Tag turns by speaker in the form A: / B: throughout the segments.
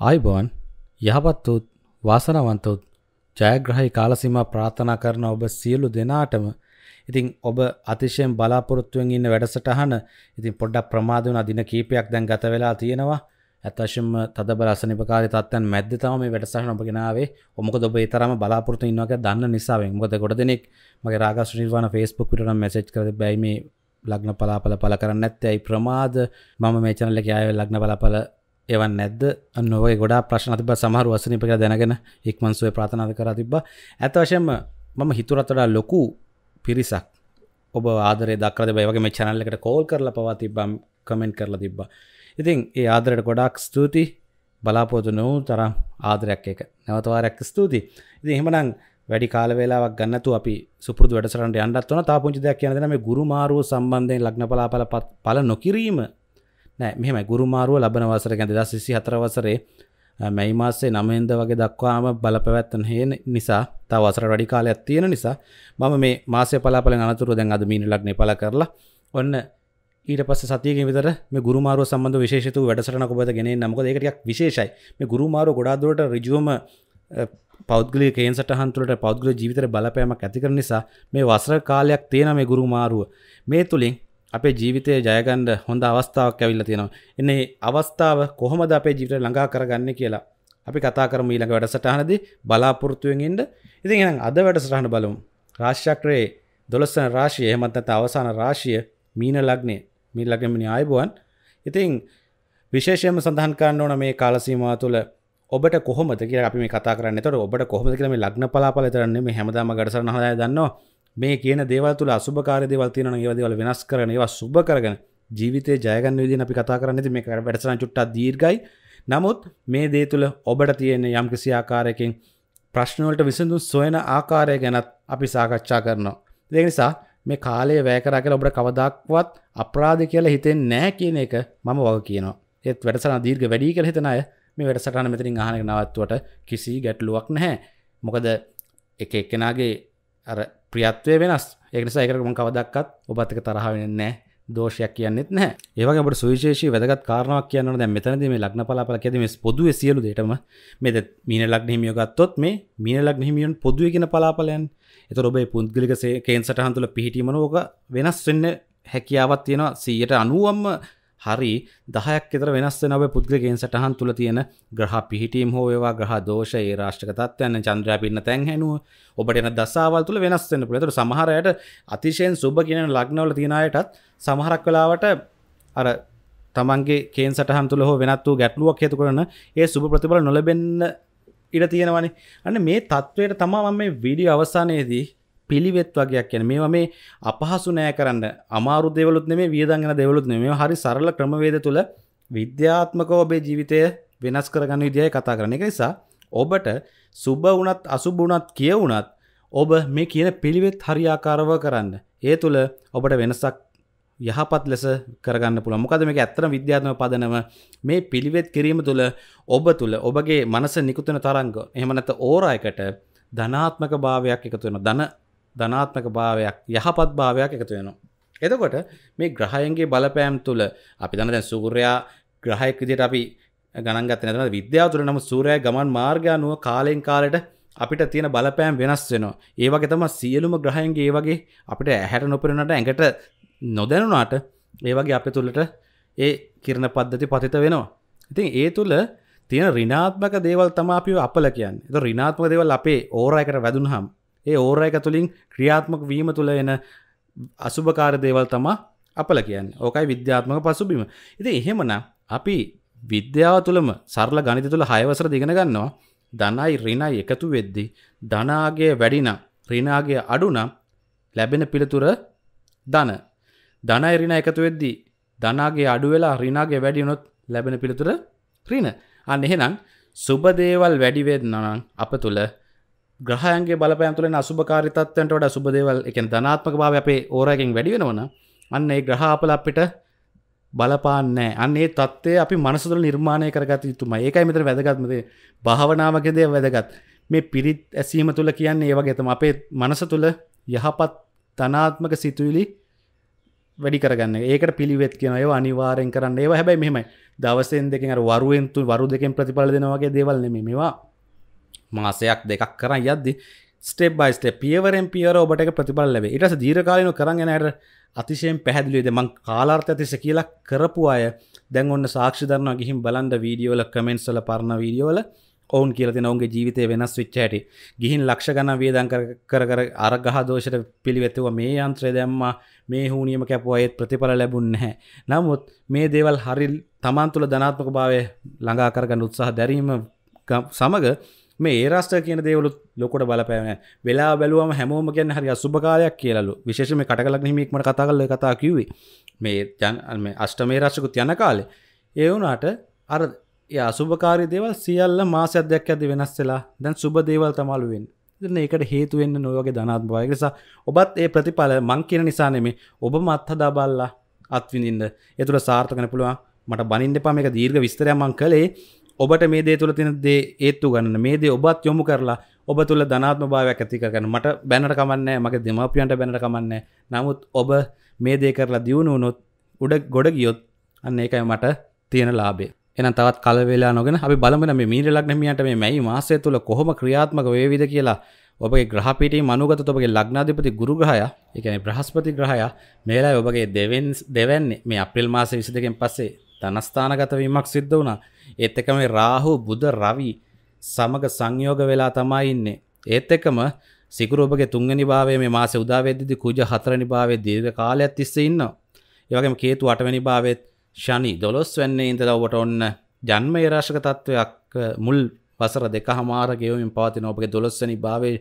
A: ආයිබෝන් යහපත් වූත් වාසනවන්තොත් ජයග්‍රහහි කාලසිම ප්‍රාථනා කරන ඔබ සියලු දෙනාටම ඉතින් ඔබ අතිශයෙන් බලාපොරොත්තුවෙන් ඉන්න වැඩසටහන ඉතින් පොඩ්ඩක් ප්‍රමාදවන දින කීපයක් දැන් ගත වෙලා තියෙනවා ඇත්වශම තද බලසනිපකාරි තත්ත්වයන් මැද්ද තම මේ වැඩසටහන ඔබ ගෙනාවේ මොකද ඔබ ඒ තරම බලාපොරොත්තු ඉන්නවා කියලා දන්න නිසාවෙන් මොකද ගොඩ දෙනෙක් මගේ රාගස් නිර්වාණ Facebook පිටුට නම් මැසේජ් කරලා බැයි මේ ලග්න පලාපල පල කරන්න නැත්තේ ඇයි ප්‍රමාද මම මේ channel එකේ ආයෙ ලග්න පලාපල එවන් නැද නොව ගොඩා ප්‍රශ්න තිබ සමහර වසනිපක දැනගෙන ඉක්මන්සුවේ ප්‍රාථනාද කර තිබ ඇතවශයම මම හිතුරත්තඩා ලොකු පිරිසක් ඔබ ආදර දක්කර බයවගේ මේ චැනල්ලකට කෝල් කරල පවා තිබම් කමෙන්ට් කරලා තිබ්බ ඉතින් ඒ ආදරයට ගොඩක් ස්තුති බලාපොතු නොවූ තරම් ආදරයක් එක නැවතවාරයක් ස්තුති ඉති එහෙමනං වැඩි කාලවෙලාක් ගන්නතු අපි සුපුරදු වැඩසරට අන්ටත්වන තා පුංචි දෙයක් කියනදන මේ ගුරුමාරුව සම්බන්ධයෙන් ලක්න පලාපල පල නොකිරීම නෑ මෙහම ගුරුමාරුව ලබන වසර ගැඳ දස් විසි හතර වසරේ මැයි මාස්සේ නමෙන්ද වගේ දක්වාම බලපැවැත්තන හේ නිසා තව වසර වැඩි කාලයක් තියෙන නිසා මම මේ මාසය පලාපල අනතුරු දැන් අද මීන ලක්නේ පල කරලා ඔන්න ඊට පස්ස සතියක විතර මේ ගුරුමාර සම්බඳ විශේෂතු වැඩසටන කොබද ගෙන නමක ඒකටයක් විශේෂයි මේ ගුරුමාර ගොඩාදුරට රිජුවම පෞද්ගලි කේන් සටහන්තුරට පෞද්ගල ජීවිතර බලපෑමක් ඇතිකර නිසා මේ වසර කාලයක් තියෙන මේ ගුරුමාරුව මේ තුළින් අපේ ජීවිතය ජයගන්ඩ හොඳ අවස්ථාවක් ඇවිල්ල තියෙනවා එන්නේ අවස්ථාව කොහොමද අපේ ජීවිත ළඟා කරගන්න කියලා අපි කතා කරම ඊළඟ වැඩසටහනද බලාපොරත්තුවෙන්ෙන්ට ඉතින් එනම් අද වැඩසටහන බලුම් රාශ්‍යක්‍රයේ දොළස්සන රාශිය එහමත්තත අවසාන රාශිය මීන ලග්නේ මිල් ලගමිනි අයබුවන් ඉතින් විශේෂයම සඳහන්කාන්න ඕන මේ කාලසීමවා තුළ ඔබට කොහොමද කිය අපි කතා කරන්න තොට ඔබට කොහොමද කියම ලග්න පලාපල තරන්නේ හැමදාම ගඩසරන හය දන්නවා මේ කියන දේවල් තුළ අසුභකාර දේවල් තියෙනවා ඒවා දේවල් වෙනස් කරගෙන ඒවා සුබ කරගෙන ජීවිතේ ජය ගන්න විදිහන අපි කතා කරන්නේ ඉතින් මේක වැඩසටහන චුට්ටක් දීර්ඝයි නමුත් මේ දේ තුළ ඔබට තියෙන යම්කිසි ආකාරයකින් ප්‍රශ්න වලට විසඳුම් සොයන ආකාරය ගැනත් අපි සාකච්ඡා කරනවා ඒක නිසා මේ කාලය වැය කරා කියලා ඔබට කවදාක්වත් අපරාධ කියලා හිතෙන්නේ නැහැ කියන එක මම වග කියනවා ඒත් වැඩසටහන දීර්ඝ වැඩි කියලා හිතන අය මේ වැඩසටහන මෙතනින් අහන එක නවත්වුවට කිසි ගැටලුවක් නැහැ මොකද එක එක්කෙනාගේ අර ප්‍රියත්වය වෙනස් ඒනිසා එකරම කවදක්කත් ඔබත්තක තරහවෙන නෑ දෝෂයක් කියන්නෙත් නෑ ඒවගේට සුවිශේෂී වැදගත් කාරණාවක් කියන්න දැ මෙතනද මේ ලක්න පලාපල ඇදම පොදුව සියලු දෙටම මෙද මීන ලක් හිමියගත්තොත් මේ මීන ලක් හිමියන් පොදුව කියෙන පලාපලයන් එත ඔබේ පුද්ගලිකසේ කේන් සටහන්තුල පිහිටීමන ඕක වෙනස් වෙන්න හැකියාවත් තියෙනවා සීයට අනුවම්ම හරි දහයක් එතර වෙනස් වෙනව පුද්ගලගෙන් සටහන් තුළ තියෙන ග්‍රහ පිහිටීම් හෝ ඒවා ග්‍රහ දෝෂ ඒ රාෂ්ට්‍රක තත්ත්වයන් චන්ද්‍රයා පින්න තැන් හැනුව ඔබට එන දසාවල් තුළ වෙනස් වෙන්න පුළුවන්. ඒතර සමහරයට අතිශයින් සුබ කියන ලග්නවල තියෙන අයටත් සමහරක් වෙලාවට අර තමන්ගේ කේන් සටහන් තුළ හෝ වෙනත් වූ ගැටලුවක් හේතු කරන ඒ සුබ ප්‍රතිඵල නොලැබෙන්න ඉඩ තියෙනවනේ. අන්න මේ තත්වයට තමයි මම මේ වීඩියෝ අවසානයේදී පිළිවෙත් වගේයක් කියන මේවා මේ අපහසු නෑ කරන්න අමාරු දෙවලුත් නෙමේ වියදම් යන දෙවලුත් නෙමේ මේවා හරි සරල ක්‍රමවේද තුල විද්‍යාත්මකව ඔබේ ජීවිතය වෙනස් කරගන්න විදියයි කතා කරන්නේ ඒක නිසා ඔබට සුබ වුණත් අසුබ වුණත් කියවුණත් ඔබ මේ කියන පිළිවෙත් හරියාකාරව කරන්න. ඒ තුළ ඔබට වෙනසක් යහපත් ලෙස කරගන්න පුළුවන්. මොකද මේක ඇත්තටම විද්‍යාත්මක පදනම මේ පිළිවෙත් කිරීම තුළ ඔබ තුළ ඔබගේ මනස නිකුත් වෙන තරංග එහෙම නැත්නම් ඕරා එකට ධනාත්මක භාවයක් එකතු වෙනවා. ධන ධනාත්මක භාවයක් යහපත් භාවයක් එකතු වෙනවා. එතකොට මේ ග්‍රහයන්ගේ බලපෑම් තුළ අපි දන්න දැන් සූර්යා ග්‍රහයක් විදිහට අපි ගණන් ගත්තේ නැතන විද්‍යාව තුළ නම් සූර්යා ගමන් මාර්ගය අනුව කාලෙන් කාලයට අපිට තියෙන බලපෑම් වෙනස් වෙනවා. ඒ වගේ තමයි සියලුම ග්‍රහයන්ගේ ඒ වගේ අපිට ඇහැට නොපෙනෙනට ඇඟට නොදැනුණාට ඒ වගේ අපේ තුළට ඒ කිරණ පද්ධති පතිත වෙනවා. ඉතින් ඒ තුළ තියෙන ඍණාත්මක දේවල් තමයි අපි අපල කියන්නේ. ඒක ඍණාත්මක දේවල් අපේ ඕරා එකට වැදුනහම ඒ ඕර එක තුළින් ක්‍රියාත්මක වීම තුළ එන අසුභකාර දේවල් තමා අපල කියන්න ඕකයි විද්‍යාත්මක පසුබිම ඉති එහෙමන අපි විද්‍යාව තුළම සරල ගනිත තුළ හයවසර දිගෙන ගන්නවා දනයි රිනයි එකතු වෙද්දි ධනාගේ වැඩිනම් රිනාගේ අඩුනම් ලැබෙන පිළිතුර ධන ධනයි රින එකතු වෙද්දි ධනාගේ අඩු වෙලා රිනාගේ වැඩිනොත් ලැබෙන පිළිතුර රින අන්න එහෙනම් සුබදේවල් වැඩිවෙන්න නම් අප තුළ ග්‍රහයන්ගේ බලපෑන්තුලෙන් අසුභකාරිතත්වන්ට වඩා සුබදේවල් එක ධනාත්මක භාව අපේ ඕරයකින් වැඩි වෙනවන අන්න ඒ ග්‍රහාපල අපිට බලපාන්නේ අන්න ඒ තත්ත්වය අපි මනසතුල නිර්මාණය කරගත යුතුමයි ඒකයි මෙතන වැදගත්මදේ භාවනාවකදේ වැදගත් මේ පිරිත් ඇසීම තුළ කියන්නේ ඒ වගේ තම අපේ මනස තුළ යහපත් තනාත්මක සිතුවිලි වැඩි කරගන්න ඒකට පිළිවෙත් කියන ඒව අනිවාරයෙන් කරන්න ඒව හැබැයි මෙහෙමයි දවසෙන් දෙකෙන් අර වරුවෙන් තු වරු දෙකෙන් ප්‍රතිඵල දෙනවා වගේ දේවල් නෙමෙයි මේවා මාසයක් දෙකක් කරන්න යද්දි ස්ටේබ් බයි ස්ටේ පියවරෙන් පියර ඔබට ප්‍රතිබල ලැබේ ඉටස දීර්කාලන කරගෙනයට අතිශයෙන් පැහැදිලිේද මං කාලාර්ථ ඇතිස කියලා කරපු අය දැන් ඔන්න සාක්ෂි දරන්න ගිහිම් බලන්ඩ වීඩියෝල කමෙන්ට්සල පරණ වීඩියෝල ඔවුන් කියලති ඔවුගේ ජීවිතය වෙනස් විච්චාට ගිහින් ලක්ෂ ගණ වියදං කර අරගහ දෝෂයට පිළිවෙතව මේ යන්ත්‍රය දැම්මා මේ හූනියම කැපු අයත් ප්‍රතිඵල ලැබුන්න හැ නමුත් මේ දේවල් හරිල් තමන් තුළ ධනාත්මක භාවය ළඟාකරගන්න උත්සාහ දැරීම සමඟ මේ ඒරස්ට කියන දේවලුත් ලොකොට බලපෑන වෙලා බැලුවම හැමෝම ගැන හරි අසුභකාලයක් කියලු විශේෂම කටකලක් හිමීක්මට කතා කල කතා කිවේ මේ ජන් අෂ්ට මේ රශ්කුත් යන කාලෙ ඒ වුනාට අර අසුභකාරි දේවල් සියල්ල මාසයක්දයක් ඇති වෙනස්සෙලා දැන් සුබ දේවල් තමාලුවෙන් ඒකට හේතුවෙන්න්න නොවගේ ධනත් භායකසා ඔබත් ඒ ප්‍රතිඵල මං කියන නිසා නෙමේ ඔබ මත්හ දබල්ලා අත්විඳින්ද එතුළ සාර්ථකන පුළුවන් මට බනින්ඩ පම එක දීර්ග විස්තරයමං කළේ ඔබට මේ දේ තුළ තින දේ ඒත්තු ගන්න මේ දේ ඔබත් යොමු කරලා ඔබ තුළ ධනාත්ම භාවයක් ඇති කරගන්න මට බැනට කමන්නේ මගේ දෙමාපියන්ට බැනට කමන්නේ නමුත් ඔබ මේ දේ කරලා දියුණු වුණොත් උඩ ගොඩ ගියොත් අන්න ඒකයි මට තියෙන ලාබේ එන තවත් කල වෙලා නොගෙන අපි බලමන මේ මීරලක්නමියන්ට මේ මැයි මාසය තුළ කොහොම ක්‍රියාත්මක වේවිද කියලා ඔබගේ ග්‍රහපිටි මනුගත ඔබගේ ලග්නාධිපති ගුරුග්‍රහය එකන බ්‍රහස්පති ග්‍රහය මේලා ඔබගේ දෙවන් දෙවන්නේ මේ අපිල් මාස විසි දෙකෙන් පස්සේ ධනස්ථානගත වීමක් සිද්ධ වුණා. ඒත් එකම රාහු බුධ රවි සමග සංයෝග වෙලා තමයි ඉන්නේ. ඒත් එකම සිකුරු ඔබගේ තුන්වෙනි භාවයේ මේ මාසේ උදා වෙද්දී කුජ හතරවෙනි භාවයේ දීර්ඝ කාලයක් තිස්සේ ඉන්නවා. ඒ වගේම කේතු අටවෙනි භාවයේ ශනි 12 වෙනි ඉඳලා ඔබට ඔන්න ජන්ම ඒරාශක තත්වයක් මුල් වසර දෙකහමාර ගෙවමින් පවතින ඔබගේ 12 වෙනි භාවයේ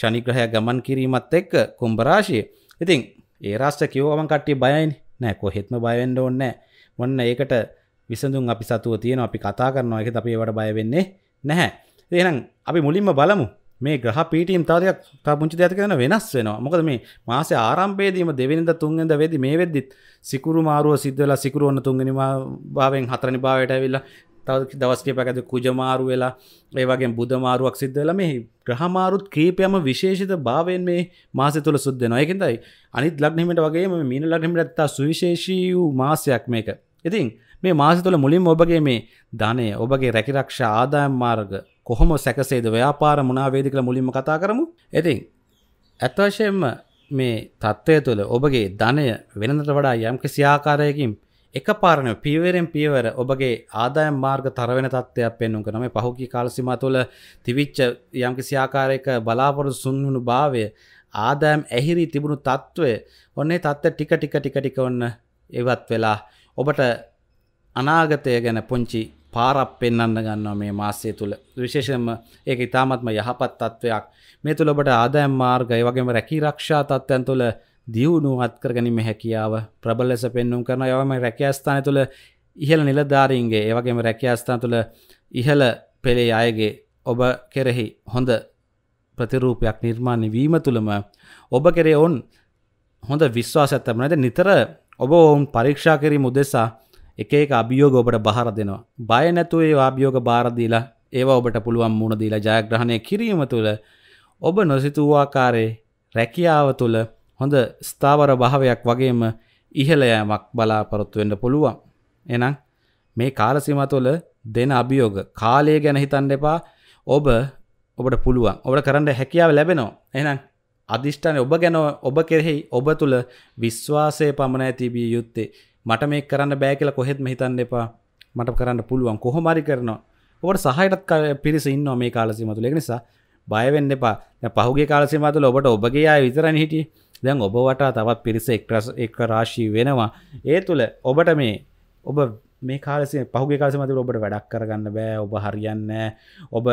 A: ශනි ග්‍රහය ගමන් කිරීමත් එක්ක කුම්භ රාශිය. ඉතින් ඒරාශක කිව්වම කට්ටිය බයයිනේ. නෑ කොහෙත්ම බය වෙන්න ඕනේ නෑ. ඔන්න ඒකට විසඳුම් අපි සතුව තියෙන අපි කතා කරනවා එක අපි ඒවට බයවෙන්නේ නැහැ එහෙනම් අපි මුලින්ම බලමු මේ ග්‍රහ පීටීම් තවදයක් තා පුංචි දෙයක් කරන වෙනස් වෙනවා මොකද මේ මාසේ ආරම්භයේදීම දෙවෙනිද තුන්වෙනිද වෙද්දි මේ වෙද්දිත් සිකුරු මාරුව සිද්ධ වෙලා සිකුරු වන්න තුන්වෙනි භාවයෙන් හතරවෙනි භාවයට ඇවිල්ලා තව දවස් කියපකද කුජමාරු වෙලා ඒවගේ බුදමාරුවක් සිද්ධල මේ ග්‍රහමාරුත් කීපයම විශේෂිත භාවයෙන් මේ මාස තුළ සුද්දෙන එකෙන්තයි අනිත් ලක්නීමට වගේ මීන ලක්නීමට ඇත්තා සුවිශේෂී වූ මාසයක් මේක ඉතින් මේ මාස තුළ මුලින් ඔබගේ මේ ධනය ඔබගේ රැකිරක්ෂ ආදායම් මාර්ග කොහොම සැකසේද ව්‍යාපාර මුණාවේදි කළ මුලින්ම කතා කරමු ඉතින් ඇත්වශයෙන්ම මේ තත්ත්වය තුළ ඔබගේ ධනය වෙනඳට වඩා යම් කිසි ආකාරයකින් එක පාරණ පීවරෙන් පීවර ඔබගේ ආදායම් මාර්ග තරවෙන තත්ත්වයක් පෙන්නුම් කරන මේ පහුගිය කාලසීම තුළ තිවිච්ච යම්කිසි ආකාරයක බලාපොරොත්තු සුන්වුණු භාවය ආදායම් ඇහිරි තිබුණු තත්ත්වය ඔන්නේ තත්ත්ව ටික ටික ටික ටික ඔන්න ඉවත් වෙලා ඔබට අනාගතය ගැන පුංචි පාරක් පෙන්වන්න ගන්නවා මේ මාසය තුළ විශේෂයෙන්ම ඒක ඉතාමත්ම යහපත් තත්ත්වයක් මේ තුළ ඔබට ආදායම් මාර්ගය වගේම රැකී රක්ෂා තත්ත්වයන් තුළ දියුණුවත් කර ගැනීම හැකියාව ප්‍රබල ලෙස පෙන්නුම් කරන යවම රැකයාස්ථාන තුළ ඉහළ නිලධාරීන්ගේ ඒවගේම රැකයාස්ථාන තුළ ඉහළ පෙළේ අයගේ ඔබ කෙරෙහි හොඳ ප්‍රතිරූපයක් නිර්මාණය වීම තුළම ඔබ කෙරේ ඔවුන් හොඳ විශ්වාසඇත්තම නැද නිතර ඔබ ඔවුන් පරීක්ෂා කිරීම උදෙසා එක අභියෝග ඔබට බහර දෙනවා. බය නැතුව ඒ අභියෝග බාරදීලා ඒවා ඔබට පුළුවන් මුණ දීලා ජයග්‍රහණය කිරීම තුළ ඔබ නොසිතුවාකාරේ රැකියාව තුළ හොඳ ස්ථාවර භාවයක් වගේම ඉහළයෑමක් බලාපොරොත්තු වෙන්න පුළුවන්. එහෙනම් මේ කාලසීම තුළ දෙන අභියෝග කාලය ගැන හිතන්න එපා. ඔබ ඔබට පුළුවන්. ඔබට කරන්න හැකියාව ලැබෙනවා. එහෙනම් අදිෂ්ඨානය ඔබ ගැන ඔබ කෙරෙහි ඔබ තුළ විශ්වාසය පමණයි තිබිය යුත්තේ. මට මේක කරන්න බෑ කියලා කොහෙත්ම හිතන්න එපා. මට කරන්න පුළුවන්. කොහොම හරි කරනවා. ඔබට සහායටත් පිරිස ඉන්නවා මේ කාලසීම තුළ. ඒ නිසා බය වෙන්න එපා. දැන් පහුගිය කාලසීම තුළ ඔබට ඔබගේ ආය විතරයි හිටියේ. දැන් ඔබ වටා තවත් පිරිස එක්රස් එක් රාශී වෙනවා ඒ තුළ ඔබට මේ ඔබ මේ කාලසේ පහුගේ කාලස මතිර ඔබට වැඩක් කරගන්න බෑ ඔබ හරියන්න ඔබ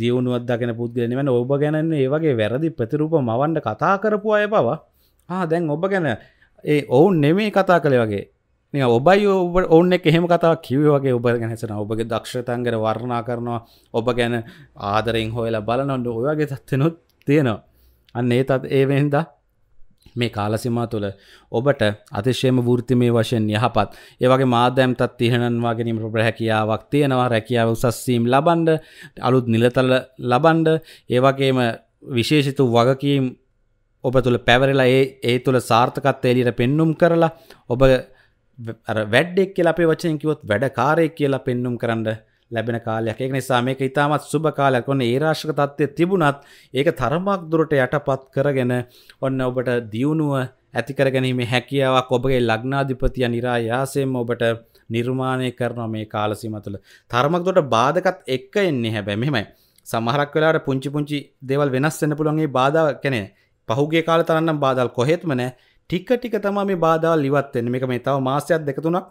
A: දියුණුවත් දගෙන පුද්ගලනි වන ඔබ ගැනන්නේ ඒවගේ වැරදි ප්‍රතිරූප මවන්ඩ කතා කරපු අය පවා ආ දැන් ඔබ ගැන ඒ ඔවුන් නෙමේ කතා කළේ වගේ ඔබයි ඔබ ඔන්න එක එහෙම කතාව කිව වගේ ඔබ ගැනසන ඔබගේ දක්ෂතන්ගර වර්ණා කරනවා ඔබ ගැන ආදරෙන් හොයලා බලනොන්න ඔයගේ තත්වනුත් තියෙනවා අන්න ඒ තත් ඒවෙන්දා මේ කාලසිමා තුළ ඔබට අතිශයම වෘතිමය වශයෙන් යහපත් ඒවගේ මාදෑම් තත් තිහණන්වා ගැනීම ප්‍රහැකියාවක් තියෙනවා රැකියාව උසස්සීම් ලබන්ඩ අලුත් නිලතල ලබන්ඩ ඒවගේම විශේෂිතු වගකීම් ඔබ තුළ පැවරලා ඒ ඒ තුළ සාර්ථකත් එලියට පෙන්නුම් කරලා ඔබ වැඩෙක් කියලා අපේ වචයෙන් කිවොත් වැඩකාරය කියලා පෙන්නුම් කරන්න ලැබෙන කාලයක් ඒක නිසා මේක ඉතාමත් සුබ කාලයක් ඔන්න ඒ රාශික தත්ත්වය තිබුණත් ඒක තරමක් දුරට යටපත් කරගෙන ඔන්න ඔබට දියුණුව ඇති කරගැනීමේ හැකියාවක් ඔබගේ ලග්නාධිපතිය નિરાයාසයෙන්ම ඔබට නිර්මාණය කරනවා මේ කාලසීම තුළ. තරමක් දුරට බාධකත් එක්ක එන්නේ හැබැයි මෙහෙමයි. සමහරක් වෙලාවට පුංචි පුංචි දේවල් වෙනස් වෙන්න පුළුවන් ඒ බාධා කියන්නේ පහුගිය කාලේ තරන්නම් බාධාල් කොහෙත්ම නැහැ. ටික ටික තමයි මේ බාධාල් ඉවත් වෙන්නේ. මේක මේ තව මාසයක් දෙක තුනක්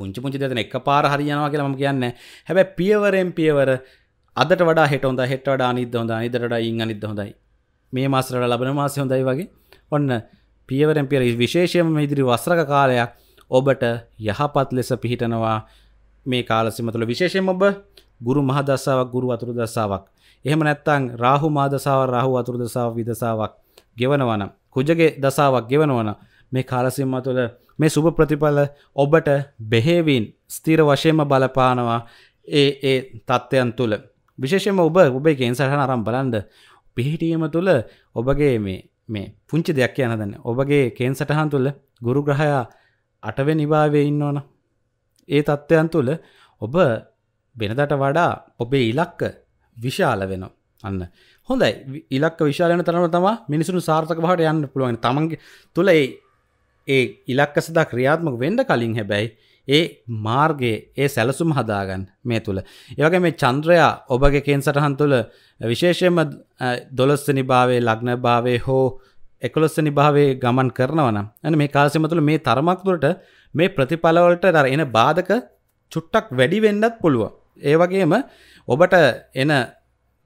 A: පුංචි පුංචි දෙතන එක පාර හරියනවා කියලා මම කියන්නේ හැබැයි පියවරෙන් පියවර අදට වඩා හෙට හොඳ හෙට වඩා අනිද්ද හොඳ අනිද්දට වඩා ඉන් අනිද්ද හොඳයි මේ මාසෙට වඩා ලබන මාසෙ හොඳයි වගේ ඔන්න පියවරෙන් පියවර විශේෂයෙන්ම ඉදිරි වසරක කාලයක් ඔබට යහපත් ලෙස පිහිටනවා මේ කාලසීම තුළ විශේෂයෙන්ම ඔබ ගුරු මහදසාවක් ගුරු වතුරු දසාවක් එහෙම නැත්නම් රාහු මාදසාව රාහු වතුරු දසාව විදසාවක් ගෙවනවා නම් කුජගේ දසාවක් ගෙවනවා නම් මේ කාලසිම්ම තුළ මේ සුභ ප්‍රතිඵල ඔබට බෙහේවීන් ස්තීර වශයෙන්ම බලපානවා ඒ ඒ තත්ත්වයන් තුළ විශේෂම ඔබ ඔබේ ගෙන් සහන අරම් බලන්ඩ පිහිටීම තුළ ඔබගේ මේ මේ පුංචි දෙයක් යන දන්න ඔබගේ කේන් සටහන් තුළ ගුරු ග්‍රහයා අටවෙන් නිභාවේ ඉන්න ඕන ඒ තත්ත්වයන් තුළ ඔබ වෙනදට වඩා ඔබේ ඉලක්ක විශාල වෙන අන්න හොඳයි ඉලක් විශාලයන තරම තමා මිනිසුන් සාර්ථක හට යන්න පුළුවන් තමන්ගේ තුළ ඒ ඒ ඉලක්ක සදා ක්‍රියාත්මක වෙන්ඩ කලින් හැබැයි ඒ මාර්ගයේ ඒ සැලසුම් හදාගන්න මේ තුළ. ඒවගේ මේ චන්ද්‍රයා ඔබගේ කෙන් සටහන් තුළ විශේෂයම දොළස්සනි භාවේ ලග්න භාවේ හෝ එකොලොස්සනි භාවේ ගමන් කරනවන ඇන මේ කාසිම තුළ මේ තරමක් තුරට මේ ප්‍රතිඵලවලට දර එන බාධක චුට්ටක් වැඩි වෙන්නත් පුළුව. ඒවගේම ඔබට එන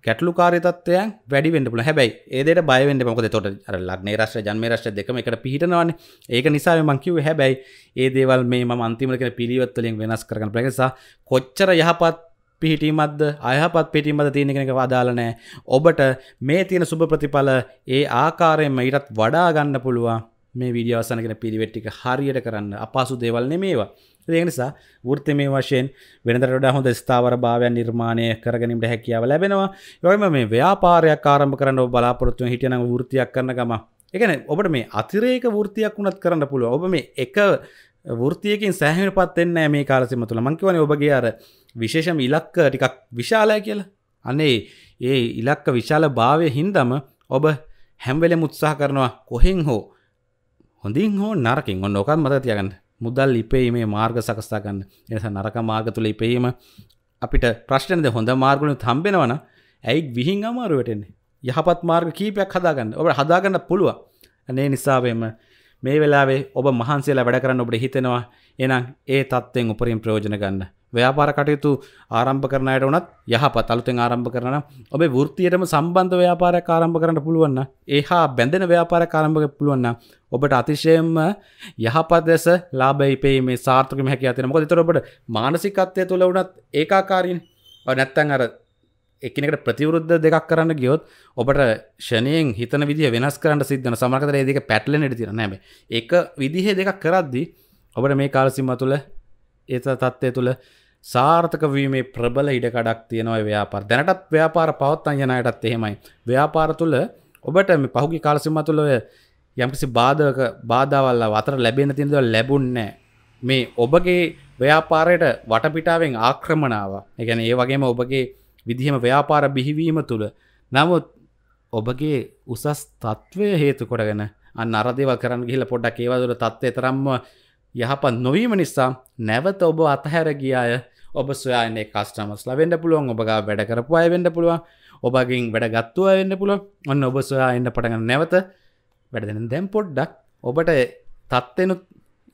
A: ගැටලුකාරය තත්වයන් වැඩි වෙන්න පුළුවන්. හැබැයි ඒ දෙයට බය වෙන්න මොකද එතකොට අර ලග්නේ රාශිය ජන්මේ රාශිය දෙකම එකට පිහිටනවානේ. ඒක නිසා මම කිව්වේ හැබැයි ඒ දේවල් මේ මම අන්තිමට කියන පිළිවෙත් වලින් වෙනස් කරගන්න බලන නිසා කොච්චර යහපත් පිහිටීමක්ද අයහපත් පිටීමද තියෙන කෙනෙක වදාල නෑ ඔබට මේ තියෙන සුභ ප්‍රතිඵල ඒ ආකාරයෙන්ම ඊටත් වඩා ගන්න පුළුවන් මේ විඩියෝ අවසන් කරන පිළිවෙත් ටික හරියට කරන්න අපහසු දේවල් නෙමේවා ඒ නිසා වෘත්ති මේ වශයෙන් වෙනදරට හොඳ ස්ථාවර භාවයන් නිර්මාණය කරගනිට හැකියාව ලැබෙනවා යොම මේ ව්‍යාපාරයක් ආරම කරන්න බලාපොරත්තුව හිටියන ෘතියක් කරන ගම එකන ඔබට මේ අතිරේක වෘතියක් වුණත් කරන්න පුළුව ඔබ මේ එක වෘතියකින් සෑහන පත්වෙන්න මේ කාලසිම තුළ මංකිවන ඔබගේ අර විශේෂම ඉලක්ක ටිකක් විශාලය කියලා අනේ ඒ ඉලක්ක විශාල භාවය හින්දම ඔබ හැම්වෙලෙ මුත්සාහ කරනවා කොහෙෙන් හෝ හොඳින් හෝ නරකින් ඔන්න ඕකත් මත තියගන්න මුදල් ඉපීමේ මාර්ග සකස්ථා ගන්න එනිසා නරක මාර්ග තුළ ඉපීම අපිට ප්‍රශ්නද හොඳ මාර්ගුණ තම්බෙනවන ඇයි විහිං අමාරුවටෙන්නේ යහපත් මාර්ග කීපයක් හදාගන්න ඔබ හදාගන්න පුළුව අනේ නිසාවේම මේ වෙලාවේ ඔබ මහන්සේලා වැඩ කරන්න ඔබට හිතෙනවා එනම් ඒ තත්ත්වෙන් උපරින් ප්‍රයෝජන ගන්න ව්‍යාපාර කටයුතු ආරම්භ කරනයට වනත් යහපත් අලුතෙන් ආරම්භ කරන ඔබේ වෘත්තියටම සම්බන්ධ ව්‍යාපාරය ආරම්භ කරන්න පුළුවන්න ඒහා බැඳෙන ව්‍යාපාර ආරම්භක පුළුවන්න ඔබට අතිශයෙන්ම යහපත් දෙස ලාබයිපේ මේ සාර්ථකම හැකි අතින මොක තොර ඔබට මානසිකත්වය තුළ වනත් ඒකාකාරින් නැත්තන් අර එකනකට ප්‍රතිවරුද්ධ දෙකක් කරන්න ගියොත් ඔබට ෂනයෙන් හිතන විදි වෙනස් කරන්න සිද්ධන සමකතර දෙක පැටලෙන ටි නැම එක විදිහ දෙකක් කරද්දි ඔබට මේ කාලසිම්ම තුළ ඒත තත්ත්වය තුළ සාර්ථකවීමේ ප්‍රබල ඉඩකඩක් තියෙනව ව්‍යාපාර දැනටත් ව්‍යාපාර පවත්තන් යනයටත් එහෙමයි ව්‍යාපාර තුළ ඔබට මේ පහුගි කාලසිම තුළව යම්කිසි බාධක බාධවල්ල අතර ලැබෙන තිඳ ලැබුන්නෑ මේ ඔබගේ ව්‍යාපාරයට වටපිටාවෙන් ආක්‍රමණාව එකැන ඒ වගේම ඔබගේ විදිහම ව්‍යාපාර බිහිවීම තුළ නමුත් ඔබගේ උසස් තත්ත්වය හේතු කොටගෙන අන්නරදේව කරන්න ගිහිල පොඩ්ඩක් ඒවදුල තත්වේ තරම්ම යහපත් නොවීම නිසා නැවත ඔබ අතහැර ගියාය ඔබ සොයාන්නේ කස්ටමස්ලා වෙන්න පුළුවන් ඔබගා වැඩ කරපු අය වෙන්න පුළුවන් ඔබගින් වැඩ ගත්තුව වෙන්න පුළුව ඔන්න ඔබ සොයා එන්න පටගන්න නැවත වැඩදෙන දැම් පොඩ්ඩක් ඔබට තත්වෙනුත්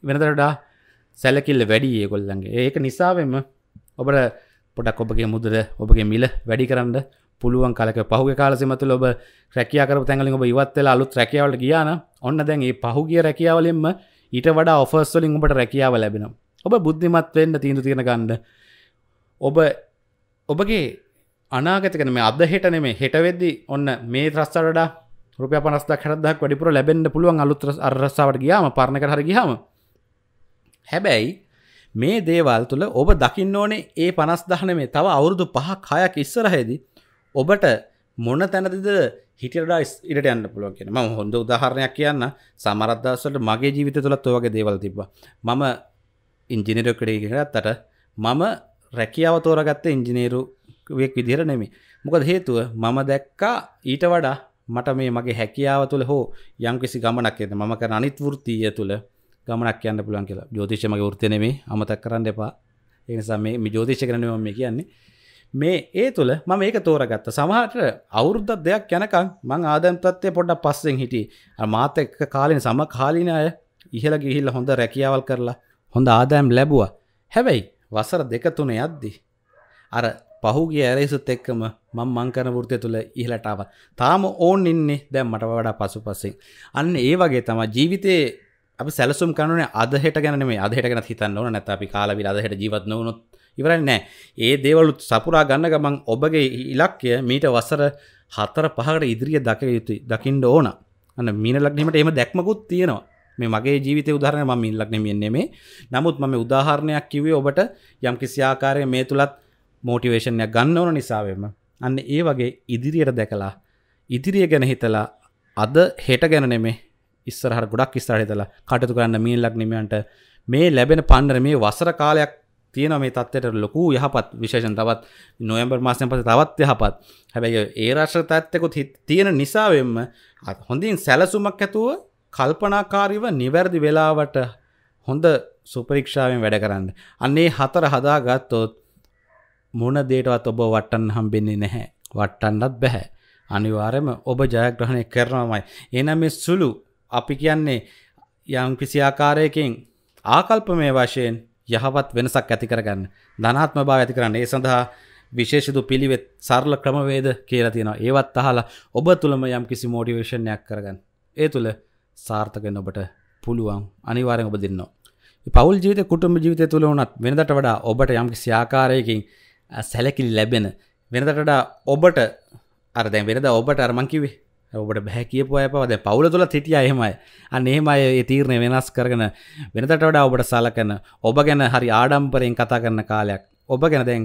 A: වෙනතරටා සැලකිල්ල වැඩියේ කොල්ලන්ගේ ඒක නිසාවෙම ඔබට පොඩක් ඔබගේ මුදර ඔබගේ මිල වැඩි කරන්න පුළුවන් කලක පහු කාලසිමතු ඔබ රැකියාකර තැඟලින් ඔබ ඉවත්වෙලා අලුත් රැකියාවල ගියාන ඔන්න දැන් ඒ පහුගිය රැකියාවලින්ම ඊට වඩා ඔෆස්වලින් ඔබට රැකියාව ලැබෙන ඔබ බුද්ධිමත් වෙන්න තීන්දු තියෙන ගන්න ඔබ ඔබගේ අනාගතකන මේ අද හෙට නෙමේ හෙට වෙද්දි ඔන්න මේ ත්‍රස්සරඩා රුපය පනස් දක්හරදක් වැඩිපුර ලැබෙන්න්න පුළුවන් අලුත්‍ර අරසාාවට ගියාම පරණ කර ගියාම හැබැයි මේ දේවල් තුළ ඔබ දකින්න ඕනේ ඒ පනස් දහන මේ තව අවුරුදු පහක් හයක් ඉස්සරහේදි ඔබට මොන තැනතිද හිටඩා ඉට යන්න පුළුවන් කියෙන ම හොඳ උදාහරණයක් කියන්න සමරද්දස්සට මගේ ජීවිත තුළත් ඔවගේ දේවල් තිබ මම ඉංජිනිරකඩේ කියනත්තට මම රැකියාව තෝරගත්ත ඉංජිනේරුවෙක් විදිර නෙමි මොකද හේතුව මම දැක්කා ඊට වඩා මට මේ මගේ හැකියාව තුළ හෝ යම්කිසි ගමනක් ඇද මක අනිත් වෘතිය තුළ ගමනක් යන්න පුළන් කියලා ජෝතිෂමගේ ෘතිනෙමේ අමතක් කරන්න එපා එනිසා මේ ජෝතිෂ කරනවම මේ කියන්නේ මේ ඒ තුළ මම ඒක තෝරගත්ත සමහට අවුරුද්ධ දෙයක් යැනකම් මං ආදම්තත්වය පොඩ්ඩක් පස්සෙන් හිටි මාත එක්ක කාලින් සම කාලින අය ඉහළ ගිහිල්ල හොඳ රැකියාවල් කරලා හොඳ ආදායම් ලැබවා හැබැයි වසර දෙක තුන යද්දි අර පහුගේ ඇරේසුත් එක්කම මං මංකන වෘතිය තුළ ඉහලටාව තාම ඕන් ඉන්නේ දැම් මට වඩා පසු පස්සෙන් අන්න ඒ වගේ තම ජීවිතයේ අපි සැලසුම් කනුනේ අදහෙට ගැන මේ අදහෙට ගැන හිතන්න ඕන නැත අපි කාලවිල අදහෙට ජීවත් නොවුනොත් ඉවරයි නෑ ඒ දේවලුත් සපුරා ගන්න ගමන් ඔබගේ ඉලක්කය මීට වසර හතර පහකට ඉදිරිය දක යුතුයි දකිින්ඩ ඕන අන්න මීන ලක්නීමට එම දැක්මකුත් තියෙනවා මේ මගේ ජීවිතය උදාහරණ මම ඉල්ලක් නෙමෙන්නේ මේ නමුත් මම උදාහරණයක් කිව්වේ ඔබට යම් කිසි ආකාරයක මේ තුලත් මෝටිවේෂන් එකක් ගන්න ඕන නිසා වෙම අන්න ඒ වගේ ඉදිරියට දැකලා ඉදිරිය ගැන හිතලා අද හෙට ගැන නෙමේ ඉස්සරහට ගොඩක් ඉස්සරහට හිතලා කටයුතු කරන්න මීලක් නෙමෙයන්ට මේ ලැබෙන පන්නර මේ වසර කාලයක් තියෙන මේ තත්ත්වයට ලොකු යහපත් විශේෂයෙන් තවත් නොවැම්බර් මාසයෙන් පස්සේ තවත් යහපත්. හැබැයි ඒ රාශිය තත්ත්වෙකුත් තියෙන නිසාවෙන්ම හොඳින් සැලසුමක් ඇතුව කල්පනාකාරීව නිවැරදි වෙලාවට හොඳ සුපරීක්ෂාවෙන් වැඩ කරන්න. අන්නේ හතර හදා ගත්තොත් මොන දේටවත් ඔබ වටන්න හම්බෙන්නේ නැහැ. වටන්නත් බැහැ. අනිවාර්යයෙන්ම ඔබ ජයග්‍රහණය කරනවාමයි. එනනම් මේ සුළු අපි කියන්නේ යම් කිසි ආකාරයකින් ආකල්පමය වශයෙන් යහපත් වෙනසක් ඇති කරගන්න. ධනාත්ම භාව ඇති කරන්න. ඒ සඳහා විශේෂදු පිළිවෙත් සරල ක්‍රමවේද කියලා තියෙනවා. ඒවත් අහලා ඔබ තුලම යම් කිසි මොටිවේෂන් එකක් කරගන්න. ඒ තුල සාර්ථකෙන් ඔබට පුළුවන් අනිවාරෙන් ඔබ දෙන්නවා. පවල් ජීවිත කුටුම ජීවිතය තුළ වනත් වෙනදට වඩා ඔබට යම් ස්‍යාකාරයකින් සැලකිලි ලැබෙන වෙනදට වඩා ඔබට අරදැ වෙනද ඔබට අරමංකිවේ ඔබට බැහැ කියපු අය පවද පවුල තුළ සිටිය එහෙමයි අන්න එහෙම අය ඒ තීරණය වෙනස් කරගෙන වෙනදට වඩා ඔබට සලකන ඔබ ගැන හරි ආඩම්පරයෙන් කතා කරන කාලයක් ඔබ ගැන දැන්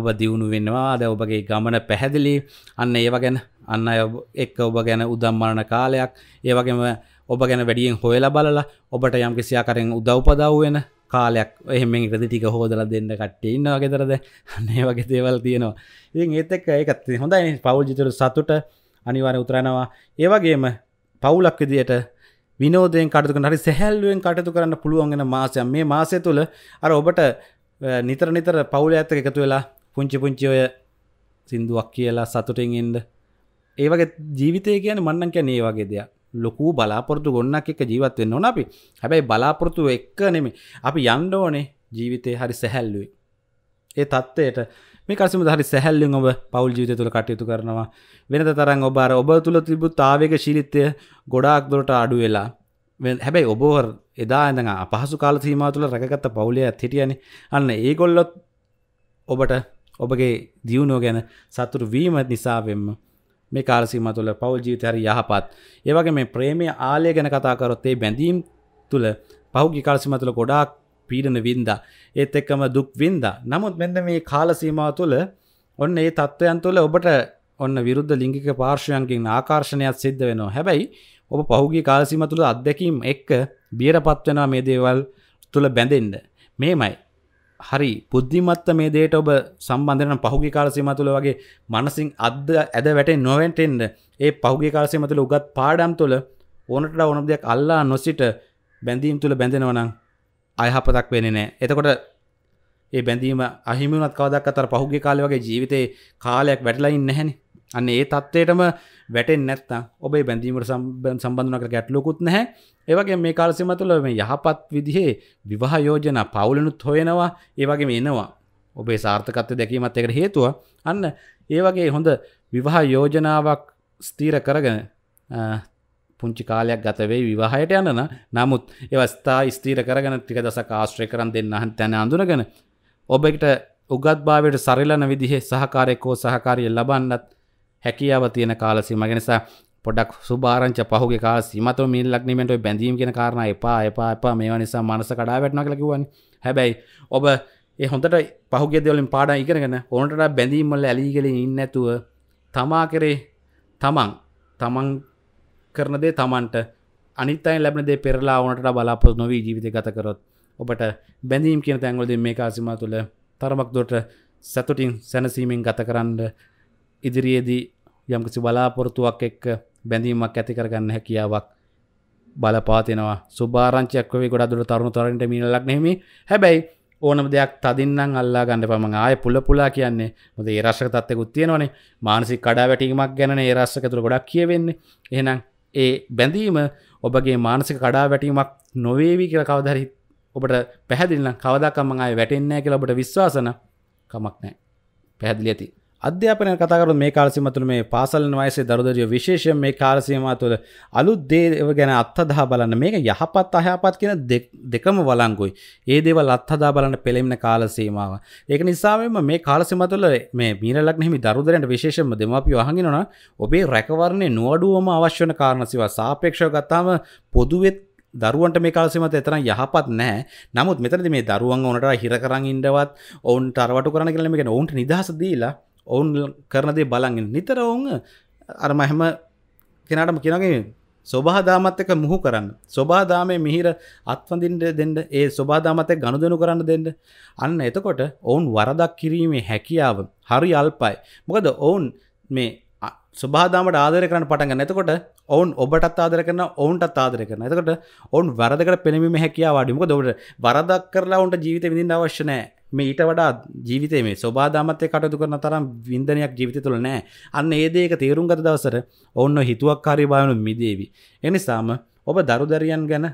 A: ඔබ දියුණු වෙන්නවා ද ඔබගේ ගමන පැහැදිලි අන්න ඒව ගැන අන්න එක් ඔබ ගැන උදම්මරණ කාලයක් ඒවගේම ඔබ ගැන වැඩියෙන් හොයලා බලලා ඔබට යම් කිසියාකරෙන් උදව්පදව්වෙන කාලයක් එහෙම ඉරදි ටික හෝදල දෙන්න කට්ටේ ඉන්නවා ගෙතරද අන්නේ වගේ දේවල් තියෙනවා ඉතින් ඒත් එක්ක ඒකත් හොඳයි පවුල්ජිතරු සතුට අනිවාර උතරනවා ඒවගේම පවුලක් විදියට විනෝදයෙන් කටතුක හරි සැහැල්ලුවෙන් කටතු කරන්න පුළුවන්ගෙන මාසය මේ මාසය තුළ අර ඔබට නිතර නිතර පවුල ඇත්ත එකතු වෙලා පුංචි පුංචි ඔය සිින්දුවක් කියලා සතුටින් ඉන්ඩ ඒවගේ ජීවිතය කියන මන්නන් කියැනේ වගේ දෙයක් ලොකු බලාපොරතු ගොන්නක් එක ජීවත්වෙන්න ඕන අපි හැබැයි බලාපොරතු එක්ක නෙමේ අපි යන්න ඕනේ ජීවිතය හරි සැහැල්ලුවේ ඒ තත්ත්වයට මේ කසිම හරි සැහැල්ලුම් ඔබ පවල් ජීවිත තුළ කටයුතු කරනවා වෙනත තරන් ඔබාර ඔබ තුළ තිබු තාවක ශීලිතය ගොඩාක් දොට අඩු වෙලා හැබැයි ඔබෝහර එදා ඇඳඟ අපහසු කාල සීම තුළ රැකගත්ත පවුලය හිටියන අන්න ඒගොල්ලොත් ඔබට ඔබගේ දියුණෝ ගැන සතුරු වීමත් නිසාවෙන්ම මේ කාරසිීම තුළ පෞද්ජීවිත හරි යහපත් ඒවගේ මේ ප්‍රේමය ආලය ගැන කතාකරොත්තේ බැඳීම් තුළ පහුගි කාරසිම තුළ ගොඩාක් පීඩන වින්ද ඒත් එක්කම දුක් වින්ද නමුත් මෙන්න මේ කාලසීමාව තුළ ඔන්න ඒ තත්ත්වයන් තුළ ඔබට ඔන්න විරුද්ධ ලිංගික පාර්ශයන්කින් ආකර්ශණයක් සිද්ධ වෙනවා හැබැයි ඔබ පහුගේ කාලසිම තුළ අත්දැකීම් එක්ක බියර පත්වෙනවා මේ දේවල් තුළ බැඳෙන්ඩ මේමයි හරි පුද්ධිමත්ත මේ දේට ඔබ සම්බන්ධන පහුගේ කාලසීම තුළ වගේ මනසින් අද ඇද වැටේ නොවෙන්ටෙන්ඩ ඒ පහුගේ කාලසීම තුළ උගත් පාඩම් තුළ ඕනට ඕන දෙයක් අල්ලා නොසිට බැඳීම් තුළ බැඳෙනවනම් අයහපතක් වෙන නෑ එතකොට ඒ බැඳීම අහිමිුණත් කවදක් අතර පහුගේ කාලය වගේ ජීවිතයේ කාලයක් වැටලයින් නැහැනේ අන්න ඒ තත්වයටම වැටෙන් නැත්ත ඔබේ බැඳීමට සම්බන් සම්බඳනක ගැටලොකුත් නැහැ ඒවගේ මේ කාලසිම තුළ මේ යහපත් විදිහේ විවාහ යෝජන පවුලනුත් හොයෙනවා ඒවගේ එනවා ඔබේ සාර්ථකත්ව දැකීමත් එකට හේතුව අන්න ඒවගේ හොඳ විවාහ යෝජනාවක් ස්තීර කරගෙන පුංචි කාලයක් ගතවේ විවාහයට යන්නන නමුත් ඒවස්ථා ස්තීර කරගෙන ටික දස කාශ්‍රය කරන් දෙන්න තැන අඳුනගෙන ඔබෙට උගත් භාවයට සරිලන විදිහ සහකාරයකෝ සහකාරය ලබන්නත් හැකියාව තියෙන කාල සීමාව නිසා පොඩක් සුභාරංච පහුගේ කාල සීමතු මිල්ලක් නිමෙන්ට බැඳීම් කියන කාරණා එපා එපා එපා මේවා නිසා මනස කඩා වැටෙනවා කියලා කිව්වනේ. හැබැයි ඔබ ඒ හොඳට පහුගේ දේවලින් පාඩම් ඉගෙනගෙන ඕනටට බැඳීම් වල ඇලීගෙන ඉන්නේ නැතුව තමා කරේ තමන් තමන් කරන දේ තමන්ට අනිත් අය ලැබෙන දේ පෙරලා ඕනටට බලාපොරොත්තු නොවි ජීවිතය ගත කරොත් ඔබට බැඳීම් කියන තැන්වලදී මේ කාසිමා තුළ තරමක් දුරට සතුටින් සැනසීමෙන් ගත කරන්න ඉදිරියේදී යම්කිසි බලාපොරොතුවක් එක්ක බැඳීමක් ඇති කරගන්න හැකියාවක් බලපාතිනවා සුභාරංචයක් වේ ගොඩදුර තරුණු තරන්ට මිනලක් නෙමේ හැබැයි ඕනම දෙයක් තදින්නම් අල්ලා ගන්න පමඟ ආය පුල පුලා කියන්නේ මොද ඒ රශ්ක තත්යකුත් තියෙනවනේ මානසි කඩා වැටීමක් ගැන ඒ රශ්ක තුළ ගොඩක් කියවෙන්නේ එහෙනම් ඒ බැඳීම ඔබගේ මානසික කඩා වැටීමක් නොවේවි කියලා කවදරි ඔබට පැහැදිල්න්න කවදක්කම්ම ආය වැටෙන්නෑ කියලා ඔබට විශ්වාසන කමක් නෑ පැහැදිලි ඇති අධ්‍යාපනය කතාකරු මේ කාලසිම තුළ මේ පාසල් වයසේ දරුදරිය විශේෂයෙන් මේ කාලසීමා තුළ අලුත් දේව ගැන අත්හදා බලන්න මේක යහපත් අයහපත් කියන දෙකම වලංගුයි. ඒ දේවල් අත්හදා බලන්න පෙළෙමින කාලසීමාව. ඒක නිසාවෙම මේ කාලසීම තුළ මේ මීනලග්න හිමි දරුදරයන්ට විශේෂයෙන්ම දෙමාපියෝ අහගෙන උනා ඔබේ රැකවරණේ නුවඩුවම අවශ්‍ය වෙන කාරණා සිවා සාපේක්ෂව ගත්තාම පොදුවෙත් දරුවන්ට මේ කාලසිමත එතන යහපත් නෑ නමුත් මෙතනද මේ දරුවන් ඕනට හිර කරන් ඉන්නවත් ඔවුන්ට අරවටු කරන කියලා මේ කියන්නේ ඔවුන්ට නිදහස දීලා ඔවුන් කරනදේ බලන්ගෙන නිතර ඔවුන් අරම හැම කෙනටම කෙනගේ සොබාදාමත් එක මුහු කරන්න සොබාදාමේ මිහිර අත්වඳින්ට දෙන්න ඒ සොබාදාමතය ගණුදනු කරන්න දෙන්න අන්න එතකොට ඔවුන් වරදක් කිරීමේ හැකියාව හරි අල්පයි මොකද ඔවුන් මේ සුභාදාමට ආදර කරන පටග නැතකොට ඔවුන් ඔබටත් ආදර කරන ඔවුන්ටත් ආදර කරන එතකට ඔවුන් වැරදකට පෙනීම හැකියාවාඩිමක දොට වරදක් කරලා ඔුන්ට ජීවිත විඳින් අවශ්‍යනෑ මීට වඩා ජීවිතේ මේ සොබාදාමත්ය කටයුතු කරන තරම් වින්දනයක් ජීවිත තුළ නෑ අන්න ඒදේක තේරුම් ගත දවසර ඔන්න හිතුවක්කාරි භාවනු මිදේවි. එනිසාම ඔබ දරුදරියන් ගැන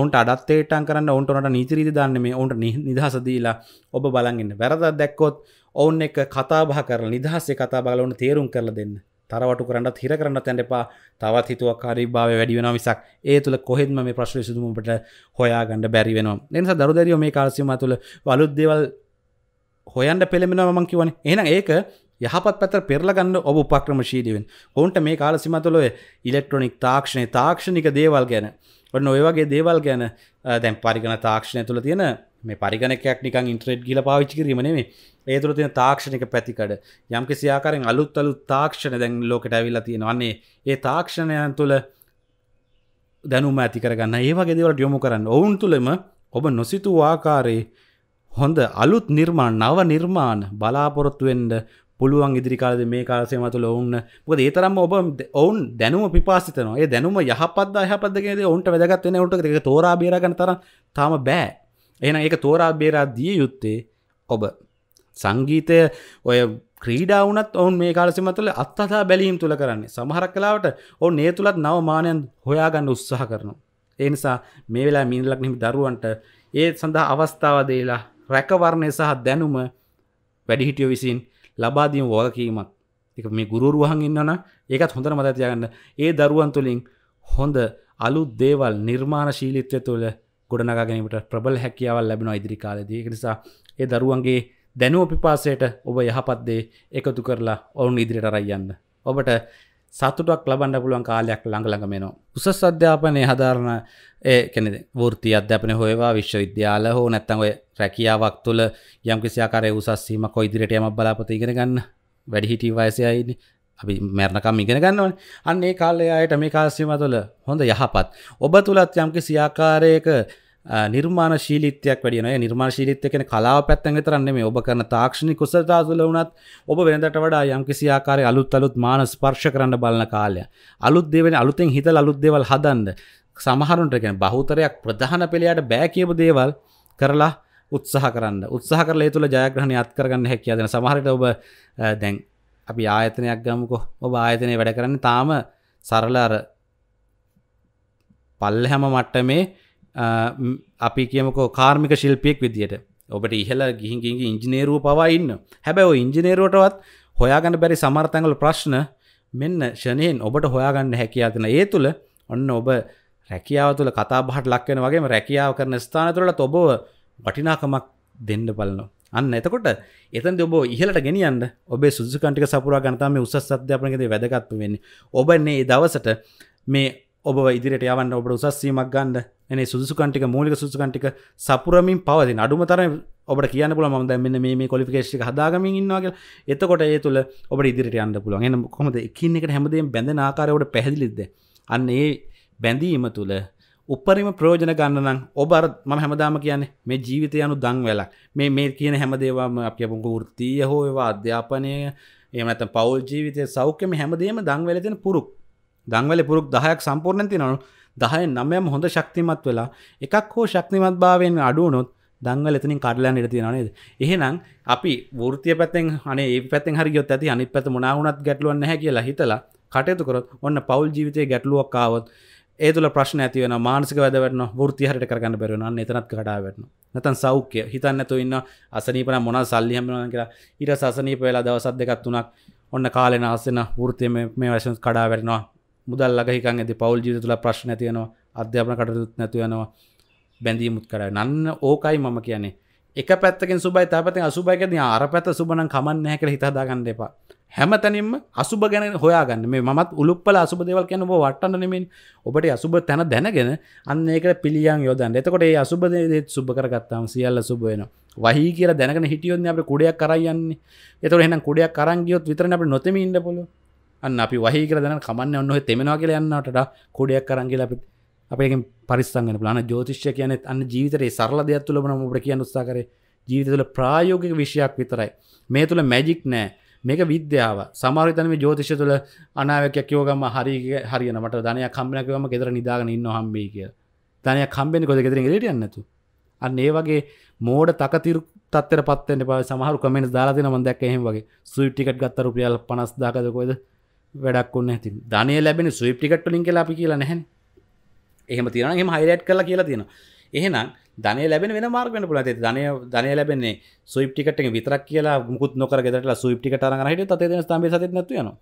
A: ඔන්ට අඩත්තේටන් කරන්න ඔන්ටනට නීතිරීති දන්න මේ ඔන්ට නිදහසදීලා ඔබ බලගන්න වැරදක් දැක්කොත් ඔවුන් එක කතාබහ කරල නිදහසේ කතා බලවන තේරුම් කරල දෙන්න තරවට කරන්නත් හිර කරන්න තැන් එපා තවත් හිතුවක් කාරී භාව වැඩි වෙන මිසක් ඒ තුළ කොහෙත්ම මේ ප්‍රශ්න සිදුමට හොයාගන්න බැරි වෙනවා නිසා දරුදරිය මේ කාලසිම තුළ වලුද්දේවල් හොයන්ට පෙළෙමෙනවා මං කිවන එහෙනම් ඒක යහපත් පැතර පෙරලගන්න ඔබ උපක්‍රම ශීඩිවෙන් ඔවුන්ට මේ කාලසිමතුලොය ඉලෙක්ට්‍රොනික් තාක්ෂණය තාක්ෂණික දේවල් ගැන වන ඔයවගේ දේවල් ගැන දැන් පරිගන තාක්ෂණය තුළ තියෙන මේ පරිගණකයක් නිකන් ඉන්ට්‍රෙඩ් ගිල පාවිච්චි කිරීමනේ ඒ තුළ තියෙන තාක්ෂණක පැතිකඩ යම් කිසියාකාරෙන් අලුත් අලු තාක්ෂණ දැන් ලෝකට ඇවිල්ලා තියෙනවන්නේ ඒ තාක්ෂණයන් තුළ දැනුම ඇති කරගන්න ඒවගේ දේවලට යොමු කරන්න ඔවුන් තුළම ඔබ නොසිතු ආකාරයේ හොඳ අලුත් නිර්මාණ නව නිර්මාණ බලාපොරොත්තුවෙන්ඩ පුළුවන් ඉදිරිකාලද මේ කාලසය මතුල ඔවුන්න මොකද ඒ තරම් ඔබ ඔවුන් දැනුම පිපාසිතනවා ඒ දැනුම යහපත් අයහපදගෙන ඔවුන්ට වැදගත් වෙන ඔවුන්ට ඒක තෝරා බේරා ගන්න තරම් තාම බෑ එහෙනම් ඒක තෝරා බේරා දිය යුත්තේ ඔබ සංගීතය ඔය ක්‍රීඩා වුණත් ඔවුන් මේ කාලසි මතුල අත්හදා බැලීම් තුල කරන්නේ සමහරක් කලාවට ඔවුන් ඒ තුලත් නව මානයන් හොයා ගන්න උත්සාහ කරනවා ඒ නිසා මේ වෙලා මිනිලක් නිමි දරුවන්ට ඒ සඳහා අවස්ථාව දීලා රැකවරණය සහ දැනුම වැඩිහිටියෝ විසින් ලබාදීම වගකීමක් එක මේ ගුරුරුවහන් ඉන්නවන ඒකත් හොඳ මත තියගන්න ඒ දරුවන් තුළින් හොඳ අලුත් දේවල් නිර්මාණශීලිත්‍ය තුළ ගොඩනගැනීමට ප්‍රබල හැකියාවල් ලැබෙන ඉදිරි කාලදී නිසා ඒ දරුවන්ගේ දැනුව පිපාසයට ඔබ යහපත්දේ එකතු කරලා ඔවුන් ඉදිරියට රයියන්න ඔබට සතුටක් ලබන්ඩ පුළුවන් කාලයක් ළඟළඟ මෙනවා. උසස් අධ්‍යාපනය හදාරණ ඒකෙන ෘති අධ්‍යපන හොයවා විශ්වවිද්‍යාල හෝ නැත්තන් ඔය රැකියාවක් තුළ යම් කිසියාකාරය උසස්සීම කොයිදිරට යම බලාපත ඉගෙන ගන්න වැඩිහිටී වයසයයිනි අපි මැරණකම් ඉගෙන ගන්නවන අන්නේ කාලය අයට මේ කාසිම තුළ හොඳ යහපත් ඔබ තුළත් යම්කි සියාකාරයක නිර්මාණශීලිතයක් වැඩියනය නිර්මාශීලිතය කෙන කලාව පැත්තන් තරන්නේ මේ ඔබ කරන තාක්ෂණි කුසතා තුළ වනත් ඔබ වෙනදට වඩා යම්කිසි ආකාරය අලුත් අලුත් මාන ස්පර්ශ කරන්න බලන කාලය අලුත් දෙවෙන අලුතෙන් හිතල් අලුත් දෙවල් හදන්ද සමහරුන්ටගෙන බහුතරයක් ප්‍රධාන පෙළයාට බෑකියපු දේවල් කරලා උත්සාහ කරන්න උත්සාහ කරලා තුළ ජයග්‍රහණ අත් කරගන්න හැකියාදෙන සමහරට ඔබ දැන් අපි ආයතනයක් ගමකො ඔබ ආයතනය වැඩ කරන්න තාම සරල අර පල්ල හැම මට්ට මේ අපි කියමකෝ කාර්මික ශිල්පියෙක් විදියට ඔබට ඉහල ගිහිගින්ගේ ඉංජිනේරුව පවා ඉන්න හැබැව ඉංජිනේරුවටවත් හොයාගන්න බැරි සමර්තැඟල ප්‍රශ්න මෙන්න ෂනයෙන් ඔබට හොයාගන්න හැකියාතින ඒ තුළ ඔන්න ඔබ රැකියාව තුළ කතාබහට ලක්වෙන වගේම රැකියාව කරන ස්ථාන තුළට ඔබව වටිනාකමක් දෙන්න බලනවා අන්න එතකොට එතන් ඔබ ඉහලට ගෙනියන්න ඔබේ සුදුකටික සපුරා ගනතම උසස් අධ්‍යාපනකද වැදගත්තු වෙන්නේ ඔබන්නේ දවසට මේ ඔබ ඉදිරිට යවන්න ඔබට උසස්සීමක් ගන්න එන සුදුකන්ටික මූලික සුදුකන්ටික සපුරමින් පවති අඩුමතර ඔබට කියන පුල ම මෙන්න මේ කොලිකේෂි හදාගමින් ඉන්නවාගේ එතකොට ඒ තුළ ඔබ ඉදිරිට අන්න පුළුවන් එන කොමද එකන්නක හැමදේ බැඳ ආකාරවට පැහදිලිද අන්න ඒ බැඳීම තුළ උපරිම ප්‍රෝජන ගන්නනම් ඔබර ම හැමදාම කියන්නේ මේ ජීවිතය යනු දං වෙලා මේ මේ කියන හැමදේවාම අප පුංග ෘත්තිය හෝවා අධ්‍යාපනය එමත පවල් ජීවිතය සෞඛ්‍යම හැමදේම දං වෙලතෙන පුරුක් දංවල පුරුක් දහයක් සම්පූර්ණ තිනවනු දහය නමයම හොඳ ශක්තිමත් වෙලා එකක් හෝ ශක්තිමත් භාවයෙන් අඩුවනොත් දංවල එතනින් කඩලන් ඉට තියෙනනේද එහෙනම් අපි වෘතිය පැතෙන් අනේ ඒ පැතෙන් හරියොත් ඇති අනිත් පැත මොනාවුනත් ගැටලුවන් නැහැ කියලා හිතලා කටයුතු කරොත් ඔන්න පවුල් ජීවිතයේ ගැටලුවක් කාවොත් ඒ තුළ ප්‍රශ්න ඇති වෙන මානසික වැදවැටන වෘතිය හරිට කරගන්න බැරෙනවා අන්න එතනත් කඩා වැටෙනවා නැත්නම් සෞඛ්‍ය හිතන්න නැතුව ඉන්න අසනීපන මොනවා සල්ලි හැමනවා කියලා ඊට සසනීප වෙලා දවස් දෙකක් තුනක් ඔන්න කාලේ නාසෙන වෘතිය මේ වශයෙන් කඩා වැටෙනවා මුදල් ලගහිකන් ඇති පවල් ජීත තුළ ප්‍රශ්න තියනවා අධ්‍යාපන කටයුත් නැතු යනවා බැඳීමුත් කරයි නන්න ඕකයි මම කියන්නේ එක පැත්තකින් සුබයි තාපති අසුභයකද අර පැත සුබන කමන්න හැකර හිතාදාගන්න එපා හැම තැනින්ම අසුභ ගැන හොයාගන්න මේ මත් උළුපල අසුබ දෙවල් කියන බෝ වටන්නනමින් ඔබට අසුබ තැන දැනගෙන අන්න ඒක පිළියන් යොදන්න එතකොට ඒ අසුබදේත් සුබ කරගත්තාම සියල්ල සුබයනවා වහි කියර දැනක හිටියොත් අප කුඩයක් කරයන්නේ එතර එහම් කුඩයක් කරංගියොත් විතරන අප නොතම ඉන්න පොලො අන්න අපි වහි කරදන කමන්න ඔන්න තෙමෙනවා කියල යන්නට කොඩයක් කරංගල අපි අපේ පරිස්සග ලාන ජෝතිෂ්‍ය කියන අන්න ජීවිතරේ සරල දෙයක් තුළ බන ඔබට කිය උත්සා කර ජීවිත තුළ ප්‍රායෝගික විෂයක් විතරයි මේ තුළ මැජික් නෑ මේක විද්‍යාව සමාරිතනම ජෝතිෂ තුළ අනාවක කියෝගම හරි හරිනට ධනය කම්පනකවම ෙදර නිදාගන ඉන්න හම්බේ කිය ධනය කම්බෙන් කොද ෙදර ෙට යන්නතු අන්න ඒ වගේ මෝඩ තකතිර තත්තර පත්තන ප සමහරු කමෙන් දාලාතින මදක් එහෙම වගේ සුයිට්ටිකට ගත්තර රුපියල් පනස් දාකදකොයිද වැඩක් ඔන්න ඇති ධනය ලැබෙන සුවිප්ටිකට්ටලින් කියලා අපි කියලා නැහැ එහෙම තියෙන එම හයිරට් කලා කියලා තියෙන එහෙනම් ධනය ලැබෙන වෙන මාර්ගන පුල ඇති ධනය ධනය ලැබෙන්නේ සුයිප්ටිකට විතරක් කියලා මුකුත් නොකර ගෙදරට සුයිප්ටිකට අරගෙන හිටියොත් අතේ දෙන ස්තම්භය සතෙත් නැතු වෙනවා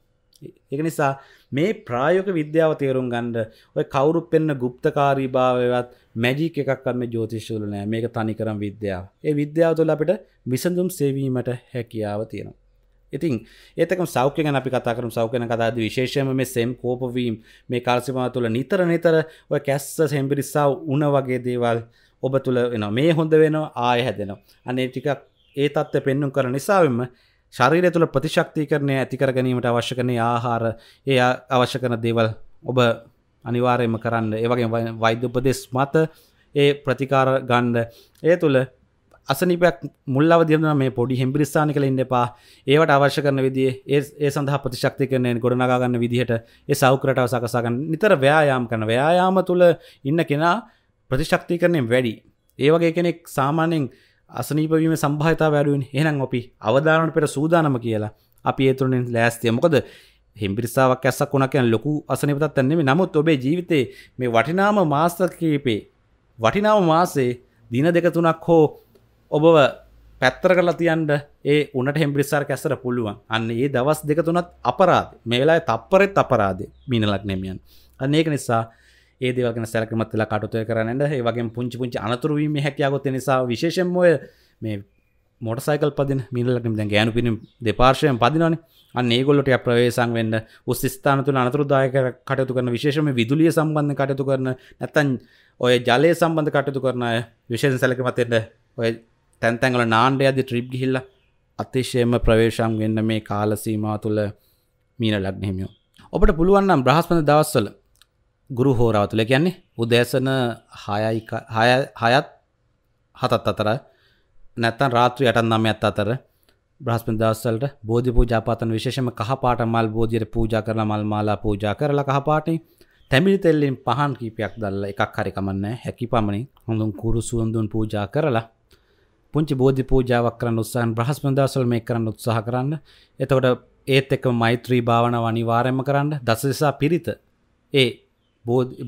A: ඒක නිසා මේ ප්‍රායෝක විද්‍යාව තේරුම් ගන්න ඔය කවුරුත් පෙන්න গুপ্তකාරී භාවයවත් මැජික් එකක් අන්න ජ්‍යොතිෂවල නෑ මේක තනිකරම විද්‍යාව. ඒ විද්‍යාව තුළ අපිට විසඳුම් සෙවීමට හැකියාව තියෙනවා. ඉතින් ඒතකම සෞඛ්‍ය ගැන අපි කතා කරමු සෞඛ්‍ය ගැන කතා කරද්දී විශේෂයෙන්ම මේ සෙම් කෝපවීම මේ කාල්සියම තුළ නිතර නිතර ඔය කැස්ස සෙම්බිරිස්සාව උණ වගේ දේවල් ඔබ තුළ එනවා මේ හොඳ වෙනවා ආය හැදෙනවා අනේ ටිකක් ඒ தත්ත්වය පෙන්වුම් කරන නිසාවෙම ශරීරය තුළ ප්‍රතිශක්තිකරණය ඇති කර ගැනීමට අවශ්‍ය කරන ආහාර ඒ අවශ්‍ය කරන දේවල් ඔබ අනිවාර්යයෙන්ම කරන්න ඒ වගේ වෛද්‍ය උපදෙස් මත ඒ ප්‍රතිකාර ගන්න ඒ තුළ අසනිපයක් මුල්ලව දිරන මේ පොඩි හෙම්පිරිස්සානි කළ ඉන්න එපා ඒවට අවශ්‍ය කරන විදිේ ඒ සඳහ ප්‍රතිශක්ති කරනයෙන් ගොඩනාගන්න විදිහට ඒ සෞකරටව සකසාගන්න නිතර ව්‍යයාම් කරන ව්‍යයාම තුළ ඉන්න කෙනා ප්‍රතිශක්ති කරනයෙන් වැඩි ඒවගේ කෙනෙක් සාමානෙන් අසනීපවීම සම්භාතා වැඩුවෙන් එහෙනම් අපි අවධාරණ පෙර සූදානම කියලා අපි ඒතුරෙන් ලෑස්තිය මොකද හිම්පිරිස්සාාවක් ඇස්සක් වුණ කියන ලොකු අසනපතත්න්නේ නමුත් ඔබේ ජීවිතේ මේ වටිනාම මාස්තකීපේ වටිනාව මාසේ දින දෙක තුනක් හෝ ඔබව පැත්තර කලා තියන්ට ඒ උනට හෙම්පිරිස්සාර කැසර පුළුවන් අන්න ඒ දවස් දෙක තුනත් අපරාධ මේලා තප්පරෙත් අපරාධ මිනලක් නෙමියන් අන්න ඒක නිසා ඒදවගෙන සැලකමත්ල කටුතුය කරන්නට ඒ වගේ පුංචි පුංචි අනතුරුවීම හැකියාවොත් නිසා විශේෂමය මේ මොටසයිකල් පදින මිනලක්නම් දැ ගෑනු පිනම් දෙපාර්ශයෙන් පදිනන අන්නේගොලට ප්‍රවේසන් වෙන්න උස්ස්ථානතුන අනතුරදායක කටයතු කරන විශේෂම විදුලිය සම්බන්ධ කටයතු කරන නැතන් ඔය ජලය සම්බන්ධ කටයුතු කරන විශේෂ සැලකමතෙන්ට ඔය තැන්තැන්ගල නාණ්ඩ අද ට්‍රිප් ගිහිල්ල අතිශයම ප්‍රවේශම් වෙන්න මේ කාලසීමා තුළ මීන ලක්නෙමියෝ. ඔබට පුළුවන්නම් බ්‍රහස්පන දවස්වල ගුරු හෝරාව තුළ කියන්නේ උදෑසන හයත් හතත් අතර නැත්තන් රාත්‍රී අටන් නමයත් අතර බ්‍රහස්පන දවස්සලට බෝධි පූජාපාතන විශේෂම කහපාට මල් බෝධියට පූජා කරලා මල් මාලා පූජා කරලා කහපාටේ තැමිලි තෙල්ලින් පහන් කීපයක් දල්ල එකක් හරිකමන්න හැකි පමණින් හොඳුන් කුරු සුවඳුන් පූජා කරලා පුංචි බෝධි පූජාවක් කරන්න උත්සාහන් බ්‍රහස්පදසල් මේ කරන්න උත්සාහ කරන්න එතකොට ඒත් එක මෛත්‍රී භාවන අනිවාරයම කරන්න දසදෙසා පිරිත ඒ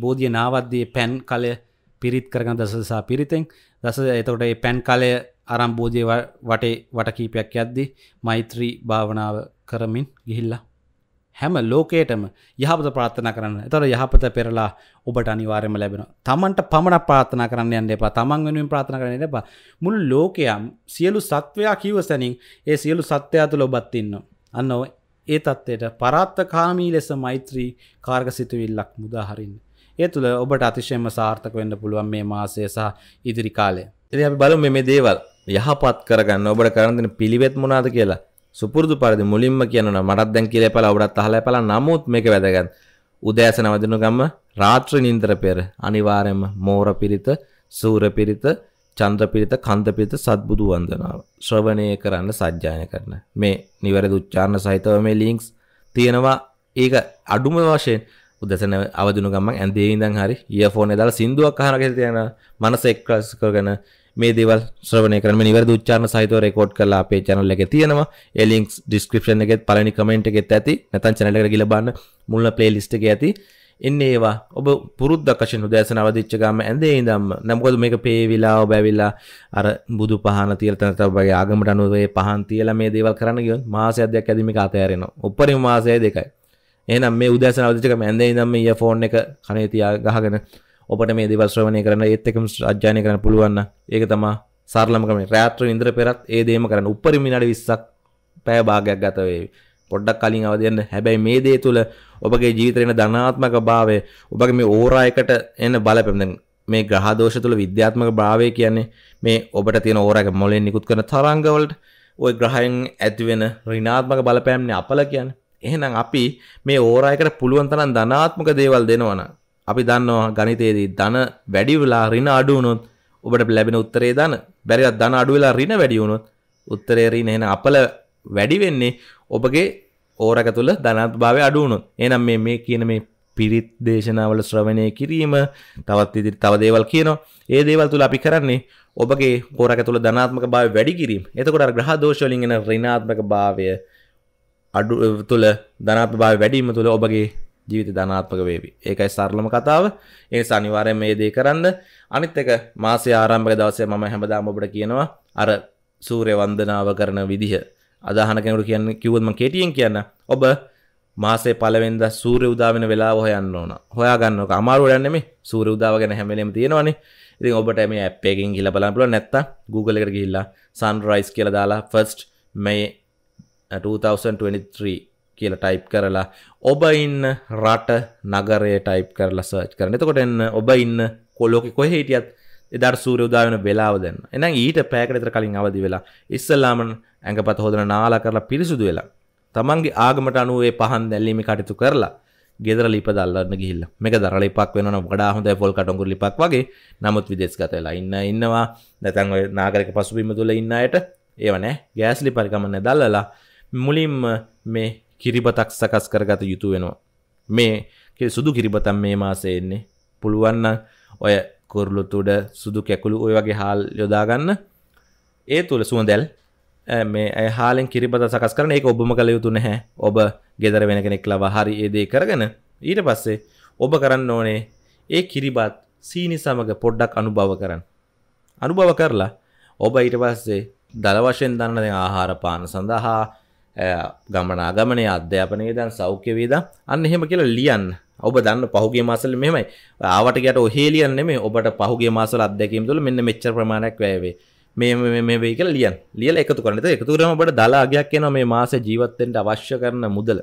A: බෝධිය නාවද්දයේ පැන් කලය පිරිත් කරගන දසදසා පිරිතෙන් දස එතකොට ඒ පැන් කලය අරම් බෝධය වටේ වටකීපයක් යද්දි මෛත්‍රී භාවනාව කරමින් ගිහිල්ලා හැම ලෝකේටම යහපත ප්‍රාත්ථනා කරන්න එතොට යහපත පෙරලා ඔබට අනිවාර්යම ලැබෙන තමන්ට පමණක් ප්‍රාථනා කරන්න යන්න එපා තමන් වෙනුවෙන් ප්‍රාථනා කරන්න එපා මුළු ලෝකයම් සියලු සත්වයා කිව සැනින් ඒ සියලු සත්‍යයා තුළ ඔබත් ඉන්න අන්න ඒ තත්ත්වයට පරාත්තකාමී ලෙස මෛත්‍රී කාර්ග සිතුවිල්ලක් මුදාහරින්න ඒ තුළ ඔබට අතිශයම සාර්ථක වෙන්න පුළුවන් මේ මාසය සහ ඉදිරි කාලය එති අපි බලු මේ දේවල් යහපත් කරගන්න ඔබට කරන්දන පිළිවෙත් මොනාද කියලා සුපුරදු පරදි මුලින්ම කියන මටත් දැන් කියල පල ඔබටත් හල පල නමුත් මේක වැදගන්න උදෑසන වදින ගම රාත්‍රී නින්දර පෙර අනිවාර්යයෙන්ම මෝර පිරිත, සූර පිරිත, චන්ද්‍ර පිරිත, කන්ද පිරිත සත්බුදු වන්දනාව ශ්‍රවණය කරන්න සජ්ජායන කරන. මේ නිවැරදි උච්චාරණ සහිතව මේ ලින්ක්ස් තියෙනවා. ඒක අඩුම වශයෙන් උදැසන අවදින ගමන් ඇඳේ ඉඳන් හරි ඊයර්ෆෝන් එක දාලා සින්දුවක් අහන කෙනෙක් තියෙනවා. මනස එක්කස් කරගෙන මේ දේවල් ශ්‍රවණය කරන මේ නිවැරදි උච්චාරණ සහිතව රෙකෝඩ් කරලා අපේ channel එකේ තියෙනවා. ඒ links description එකෙත් පළවෙනි comment එකෙත් ඇති. නැත්නම් channel එකට ගිහලා බලන්න මුල්ම playlist එකේ ඇති. එන්නේ ඒවා ඔබ පුරුද්දක්කශෙන් උදෑසන අවදිච්ච ගාම ඇඳේ ඉඳන්ම නමුකද මේක පේවිලා ඔබ ඇවිල්ලා අර බුදු පහන තියලා තන තබගේ ආගමට අනුව ඒ පහන් තියලා මේ දේවල් කරන්න ගියොත් මාසයක් දෙකක් ඇදී මේක අතහැරෙනවා. උපරිම මාසය දෙකයි. එහෙනම් මේ උදෑසන අවදිච්ච ගාම ඇඳේ ඉඳන්ම ඉයර්ෆෝන් එක කනේ තියා ගහගෙන ඔබට මේ දෙවශ්‍රවණය කරන්න ඒත්තකම අධ්‍යානය කරන පුළුවන්න ඒක තමා සාර්ලමකම රෑත්‍ර ඉන්ද්‍ර පෙරත් ඒ දේම කරන්න උපරි මිනට විස්සක් පෑ භාගයක් ගතවේ පොඩ්ඩක් කලින් අවදයන්න හැබැයි මේ දේ තුළ ඔබගේ ජීවිතරෙන ධනාත්මක භාවය ඔබගේ මේ ඕරායකට එන්න බලපෙමදෙන් මේ ග්‍රහදෝෂ තුළ විද්‍යාත්මක භාවය කියන්නේ මේ ඔබට තියෙන ඕරක මොලෙන් නිකුත් කරන තරංගවලට ඔය ග්‍රහයෙන් ඇතිවෙන රිනාත්මක බලපෑම්නේ අපල කියන්න එහෙනම් අපි මේ ඕරායකට පුළුවන් තරම් ධනාත්මක දේවල් දෙනවනම් අපි දන්නවා ගනිතේදී ධන වැඩි වෙලා ඍණ අඩු වුණොත් ඔබට ලැබෙන උත්තරේ ධන. බැරිවත් ධන අඩු වෙලා ඍණ වැඩි වුණොත් උත්තරේ ඍණ එහෙනම් අපල වැඩි වෙන්නේ ඔබගේ ඕරක තුල ධනාත්භාවය අඩු වුණොත්. එහෙනම් මේ මේ කියන මේ පිරිත් දේශනාවල ශ්‍රවණය කිරීම තවත් ඉදිරි තව දේවල් කියනවා. ඒ දේවල් තුල අපි කරන්නේ ඔබගේ හෝරක තුල ධනාත්මක භාවය වැඩි කිරීම. එතකොට අර ග්‍රහ දෝෂ වලින් එන ඍණාත්මක භාවය අඩු තුල ධනාත්මක භාවය වැඩි වීම තුල ඔබගේ ජීවිත ධනාත්මක වේවි. ඒකයි සරලම කතාව. ඒ නිසා අනිවාර්යයෙන් මේ දේ කරන්න. අනිත් එක මාසයේ ආරම්භක දවසේ මම හැමදාම ඔබට කියනවා අර සූර්ය වන්දනාව කරන විදිහ. අදාහන කෙනෙකුට කියන්නේ කිව්වොත් මම කෙටියෙන් කියන්න. ඔබ මාසේ පළවෙනිදා සූර්ය උදා වෙන වෙලාව හොයන්න ඕන. හොයා ගන්න ඕක අමාරු වැඩක් නෙමෙයි. සූර්ය උදාව ගැන හැම වෙලෙම තියෙනවනේ. ඉතින් ඔබට මේ ඇප් එකකින් ගිහලා බලන්න පුළුවන් නැත්තම් Google එකට ගිහිල්ලා sunrise කියලා දාලා first May 2023 uh, කියලා ටයිප් කරලා ඔබ ඉන්න රට නගරය ටයිප් කරලා සර්ච් කරන එතකොට එන්න ඔබ ඉන්න කොලෝකෙ කොහෙ හිටියත් එදාට සූර්ය උදා වෙන වෙලාව දැන්. එහෙනම් ඊට පැයකට විතර කලින් අවදි වෙලා ඉස්සලාම ඇඟපත හොදන නාලා කරලා පිරිසුදු වෙලා තමන්ගේ ආගමට අනුව ඒ පහන් දැල්ලීමේ කටයුතු කරලා ගෙදර ලිප දල්ලන්න ගිහිල්ලා. මේක දරල ඉපක් වෙනවනම් වඩා හොඳයි ෆොල් කටුඟුරු ලිපක් වගේ. නමුත් විදේශගත වෙලා ඉන්න ඉන්නවා. නැත්නම් ඔය නාගරික පසුබිම තුල ඉන්න අයට ඒව නැහැ. ගෑස් ලිප පරිගමන දැල්ලලා මුලින්ම මේ කිරිබතක් සකස් කරගත යුතු වෙනවා. මේ සුදු කිරිබතම් මේ මාසයෙන්නේ පුළුවන්න ඔය කුරලු තුඩ සුදු කැකුළු ඔය වගේ හාල් යොදාගන්න ඒ තුළ සුවදැල් මේ හාලෙන් කිරිබත සකස් කරන එක ඔබම කළ යුතු නැහැ ඔබ ගෙදර වෙන කෙනෙක් ලව හරි ඒදේ කරගෙන ඊට පස්සේ ඔබ කරන්න ඕනේ ඒ කිරිබත් සීනි සමඟ පොඩ්ඩක් අනුභව කරන්න. අනුභව කරලා ඔබ ඊට පස්සේ දළ වශයෙන් දන්න ආහාර පාන සඳහා ගමනාගමනය අධ්‍යාපනය දන් සෞඛ්‍ය වේද අන්න එහෙම කියලා ලියන් ඔබ දන්න පහුගේ මාසල මෙමයි ආවටකට ඔහේලියන් මේ ඔබට පහුගේ මාසල අධ්‍යැකීම් තුළ මෙන්න මෙච්ච ප්‍රමාණයක් වැයවේ මේ වෙයි කියලා ලියන් ලියල එකතු කරනත එකතුරම ඔබට දලාගයක් කියන මේ මාස ජීවත්තෙන්ට අවශ්‍ය කරන මුදල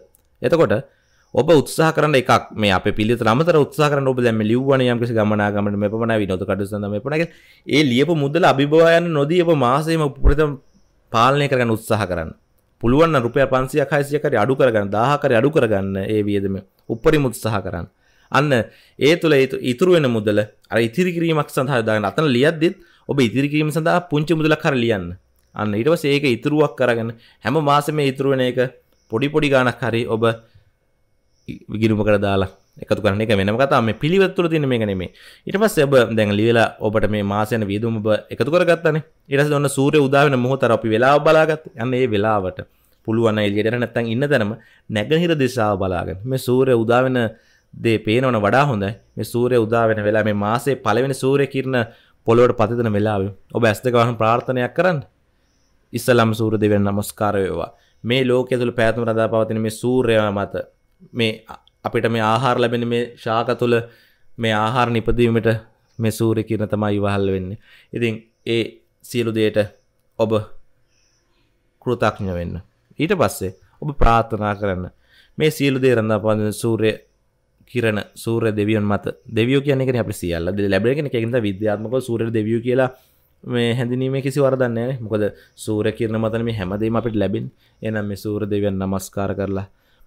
A: එතකොට ඔබ උත්සාහ කරන එකක් මේ අප පිළි රමතර උත්සාහ කරන ඔබ දැම ලිව්වන යම් කිසි ගමනාගමට මෙ පමණ විනෝද කටසඳ මෙ පනක ඒ ලියපු මුදල අභිභවායන නොදී ඔබ මාසයම උපරිතම පාලනය කරගන්න උත්සාහ කරන්න පුළුවන් රුපය පන්සිය හයිසියකරි අඩු කරගන්න දාහකර අඩු කරගන්න ඒ වියදම උපරිම උත්සාහ කරන්න අන්න ඒ තුළ ඉතුරු වෙන මුදල අර ඉතිරි කිරීමක් සඳහා දාගෙන අතන ලියද්දිත් ඔබ ඉතිරි කිරීම සඳහා පුංචි මුදලක් කර ලියන්න අන්න ඊට පස්සේ ඒක ඉතුරුවක් කරගෙන හැම මාසෙම ඉතුරු වෙන එක පොඩි පොඩි ගාණක් හරි ඔබ ගිණුමකට දාලා එකතු කරන එක වෙනම කතා මේ පිළිවෙත්තුර තින මේ නෙමේ ඉට පස් එබ දැන් ලිවෙලා ඔබට මේ මාසයන වියදුම එකතු කරගත්තන ඉරස ඔන්න සූරය උදාවෙන මොහොතර අපි වෙලා බලාගත් යන්න ඒ වෙලාවට පුළුවන් එල්ලියට නැත්තන් ඉන්න තැනම නැගහිර දිශාව බලාගෙන මේ සූරය උදාවෙන දේ පේනවන වඩා හොඳයි මේ සූරය උදාවෙන වෙලා මේ මාසේ පලවෙන සූරය කිරණ පොලොවට පතිතන වෙලාව ඔබ ඇස්තකවහන ප්‍රාර්ථනයක් කරන්න ඉස්සලම් සූර දෙවෙන් නමස්කාරයවා මේ ලෝකෙ තුළ පැතුම රදා පවතින මේ සූරයව මත මේ අපිට මේ ආහාර ලැබෙන මේ ශාක තුළ මේ ආහාර නිපදීමට මේ සූරය කියන තමයි ඉවහල් වෙන්න ඉතින් ඒ සියලු දේට ඔබ කෘතක්ඥ වෙන්න ඊට පස්සේ ඔබ ප්‍රාර්ථනා කරන්න මේ සියලු දේ රඳා පාදන සූරය කිරණ සූර දෙවියන් මත දෙවිය කියන එක අපි සියල්ල ලැබෙන එකෙන්ද විද්‍යාත්මක සූර දෙවිය කියලා මේ හැඳනීමේ කිසි වරදන්නේ මොකද සූර කිරණ මතන මේ හැමදීම අපිට ලැබින් එනම් මේ සූර දෙවියන් නමස්කාර කරලා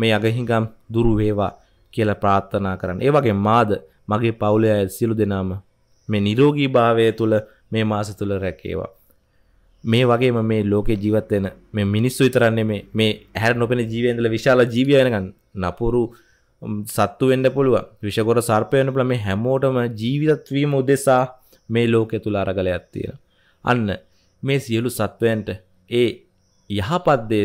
A: මේ අගහිඟම් දුරු වේවා කියලා ප්‍රාර්ථනා කරන්න. ඒ වගේ මාද මගේ පවුලේ අය සියලු දෙනාම මේ නිරෝගී භාවය තුළ මේ මාස තුළ රැකේවා. මේ වගේම මේ ලෝකේ ජීවත් වෙන මේ මිනිස්සු විතරන්නේ මේ මේ හැර නොපෙන ජීවයන්දල විශාල ජීවය වෙනකන් නපුරු සත්තු වෙන්න පුළුවන්. විෂගොර සර්පය වෙන්න පුළුවන්. මේ හැමෝටම ජීවිතත් වීම උදෙසා මේ ලෝකය තුල අරගලයක් තියෙනවා. අන්න මේ සියලු සත්වයන්ට ඒ යහපත් දේ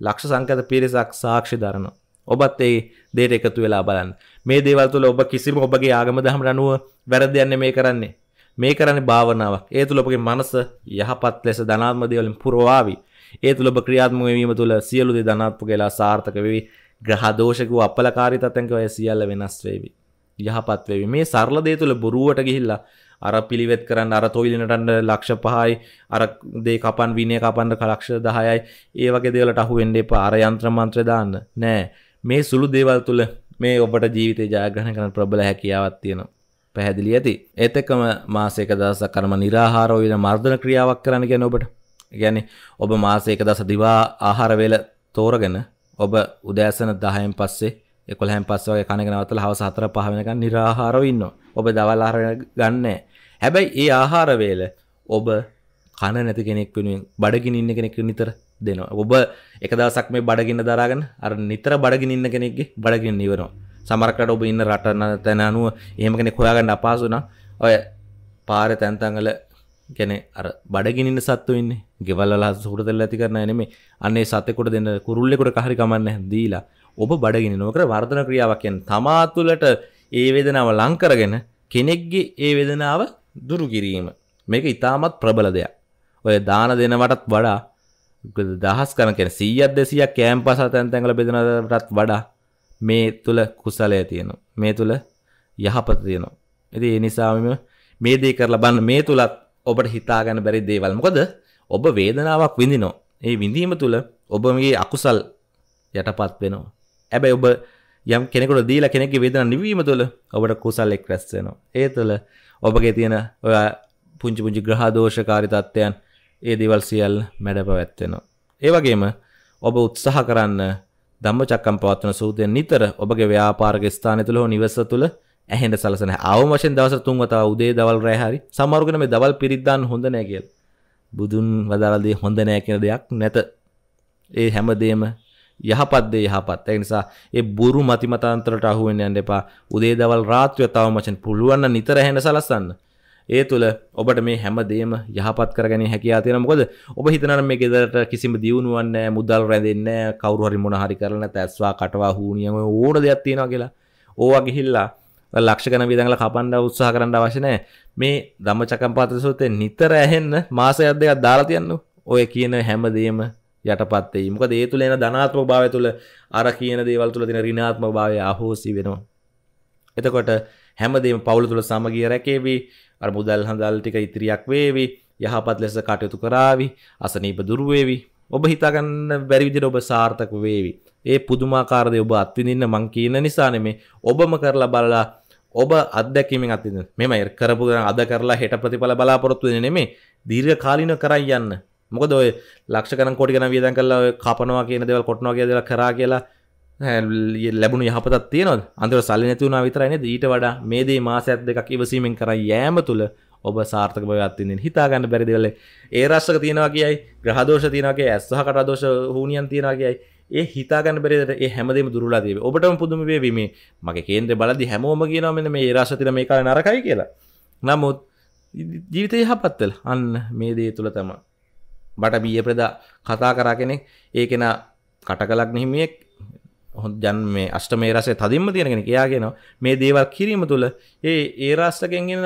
A: ලක්ෂ සංකත පිරිසක් සාක්ෂි දරනවා. ඔබත් ඒ දේට එකතු වෙලා බලන්න මේ දේවල් තුළ ඔබ කිසිම ඔබගේ ආගම දහම අනුව වැරදයන්නේ මේ කරන්නේ මේ කරන්න භාවනාවක් ඒ තුළ ඔබගේ මනස යහපත් ලෙස ධනාත්මදයවලින් පුරවාවි ඒ තුළ ඔබ ක්‍රියාත්මවීම තුළ සියලු දේ ධනාත්මක වෙලා සාර්ථක වෙවි ග්‍රහදෝෂක වූ අපලකාරී තත්ත්වයන්ක ඔය සියල්ල වෙනස් වේවි යහපත් වේවි මේ සරල දේ තුළ බොරුවට ගිහිල්ලා අර පිළිවෙත් කරන්න අර තොයිලිනටන්න ලක්ෂ පහයි අරදේ කපන් විනය කපන්න කලක්ෂ දහයයි ඒ වගේ දේවලට අහු එන්ඩේ පාර යන්ත්‍රමන්ත්‍ර දාන්න නෑ මේ සුළු දේවල් තුළ මේ ඔබට ජීවිතය ජයග්‍රහණ කරන ප්‍රබල හැකියාවත් තියෙනවා පැහැදිලි ඇති ඒතකම මාසේක දස කරම නිරාහාරෝවිල මර්ධන ක්‍රියාවක් කරන්න ගැන ඔබට ගැන ඔබ මාසේක දස දිවා ආහාරවෙල තෝරගෙන ඔබ උදෑසන දහයෙන් පස්සේ එකොළහැන් පස්සවගේ කණක නවතල හවස හතර පහවෙනක නිරාහාරව ඉන්න ඔබ දවල් ආහාර ගන්න හැබැයි ඒ ආහාරවේල ඔබ කන නැති කෙනෙක් වෙනුවෙන් බඩගින් ඉන්න කෙනෙක් නිතර දෙනවා ඔබ එක දවසක් මේ බඩගින්න දරාගෙන අර නිතර බඩගින් ඉන්න කෙනෙක්ගේ බඩගින්න ඉවරනවා සමරකට ඔබ ඉන්න රටන තැන අනුව එහෙම කෙනෙක් හොයාගන්න අපහසු නම් ඔය පාරේ තැන් තැන්වල කියන්නේ අර බඩගින් ඉන්න සත්තු ඉන්නේ ගෙවල් වල සුහුරු දෙල්ල ඇති කරන නෙමෙයි අන්නේ සතෙකුට දෙන්න කුරුල්ලෙකුට කහරි කමන්නේ දීලා ඔබ බඩගෙන නොකර වර්ධන ක්‍රියාවක්යෙන් තමාතුලට ඒ වෙදනාව ලංකරගෙන කෙනෙක්ගේ ඒ වෙදනාව දුරු කිරීම මේක ඉතාමත් ප්‍රබල දෙයක් ඔය දාන දෙනවටත් වඩා දහස් කරනකෙන සීියත් දෙසියක් කෑම්පස තැන්තැඟල බෙදනටත් වඩා මේ තුළ කුසලය තියෙනවා මේ තුළ යහපත තියෙනවා ඇති ඒ නිසාම මේ දේ කරලා බන්න මේ තුළත් ඔබට හිතාගන්න බැරි දේවල් මොකද ඔබ වේදනාවක් විඳිනෝ ඒ විඳීම තුළ ඔබ මේ අකුසල් යටපත් වෙනවා ඇබැයි ඔබ යම් කෙනෙකුට දීලා කෙනෙක් වේදන නිවීම තුළ ඔබට කුසල්ලෙක් රැස්සෙනවා ඒ තුළ ඔබගේ තියෙන ඔයා පුංචි පුංචි ග්‍රහදෝෂකාරි තත්ත්වයන් ඒ දේවල් සියල් මැඩ පැවැත්වෙනවා. ඒ වගේම ඔබ උත්සාහ කරන්න ධම්මචක්කම් පවත්වන සූත්‍රයෙන් නිතර ඔබගේ ව්‍යාපාරික ස්ථානය තුළ හෝ නිවස තුළ ඇහෙන්න සලසන අවම වශයෙන් දවස් තුන් වතාව උදේ දවල් රැය හරි සමහරු කෙනෙක් මේ දවල් පිරිත් දාන්න හොඳ නැහැ කියලා. බුදුන් වදාළදී හොඳ නැහැ කියන දෙයක් නැත. ඒ හැම දෙයක්ම යහපත්දේ යහපත් ඒ නිසා ඒ බුරු මතිමතාන්තරට අහුවෙන්න යන්න එපා උදේ දවල් රාත්‍රිය තව මචන් පුළුවන් නිතර හැන සලස්සන්න ඒ තුළ ඔබට මේ හැමදේම යහපත් කරගෙන හැකයා තියෙන මොකද ඔබ හිතනර මේ ගෙදරට කිසිම දියුණුවන්න මුදල් රැඳන්න කවරුහරි මොනහරි කරන තැස්වා කටවා හූනියම ඕන දෙයක් තියෙනවා කියලා ඕවා ගිහිල්ලා ලක්ෂකන විදඟල කපන්ඩ උත්සාහ කරන්න අවශනය මේ දම්ම චකම්පාතසොතේ නිතර ඇහෙන්න මාසයක් දෙයක් දාලා තියන්න ඔය කියන හැමදේම යටපත්තේ මොක දේ තුළ එන ධනාත්ම භාව තුළ අර කියන දේවල් තුළ තින රිනාත්ම භාවය අහෝසි වෙනවා. එතකොට හැමදේම පවුල තුළ සමගිය රැකේවි අර මුදල් හඳල් ටික ඉතිරියක් වේවි යහපත් ලෙස කටයුතු කරාවි අසනීප දුරුවේවි ඔබ හිතාගන්න බැරිවිදිට ඔබ සාර්ථක වේවි ඒ පුදුමාකාරදය ඔබ අත්විඳන්න මං කියන නිසානෙ මේ ඔබම කරලා බලලා ඔබ අදැකීමෙන් අතිද මෙම කරපු අද කරලා හෙට ප්‍රතිඵල බලාපොරොත්තු නෙමේ දීර්ඝ කාලින කරයි යන්න මොකද ඔය ලක්ෂ කන කොට ගෙන වියදන් කරලා කපනවා කියන දේවල් කොටනවා කියන දේවල් කරා කියලා ලැබුණු යහපතක් තියෙනවද අන්තිමට සල්ලි නැති වුණා විතරයි නේද ඊට වඩා මේ දේ මාසයක් දෙකක් ඉවසීමෙන් කරා යෑම තුළ ඔබ සාර්ථක බවත්තින්නේ හිතාගන්න බැරි දෙවල ඒ රශ්ක තියෙනවා කියයි ග්‍රහදෝෂ තියෙනගේ ඇස්සහ කටදෝෂ හූනියන් තියෙනවා කියයි ඒ හිතාගන්න බැරිදට ඒ හැමදේම දුරලා දේව ඔබටම පුදුම වේවීමේ මගේ කේන්ද්‍ර බලදි හැමෝම කියනවා මෙන්න මේ රශ්ක තියෙන මේ කාලේ නරකයි කියලා නමුත් ජීවිතය යහපත් වෙලා අන්න මේ දේ තුල තමයි බට බිය ප්‍රදා කතා කරා කෙනෙක් ඒ කෙන කටකලක් නිහිමියෙක් හො ජන් මේ අෂ්ටමේ රසේ තදින්ම තියෙනගෙන එයාගෙන මේ දේවල් කිරීම තුළ ඒ ඒ රාෂ්ටකෙන්ගෙන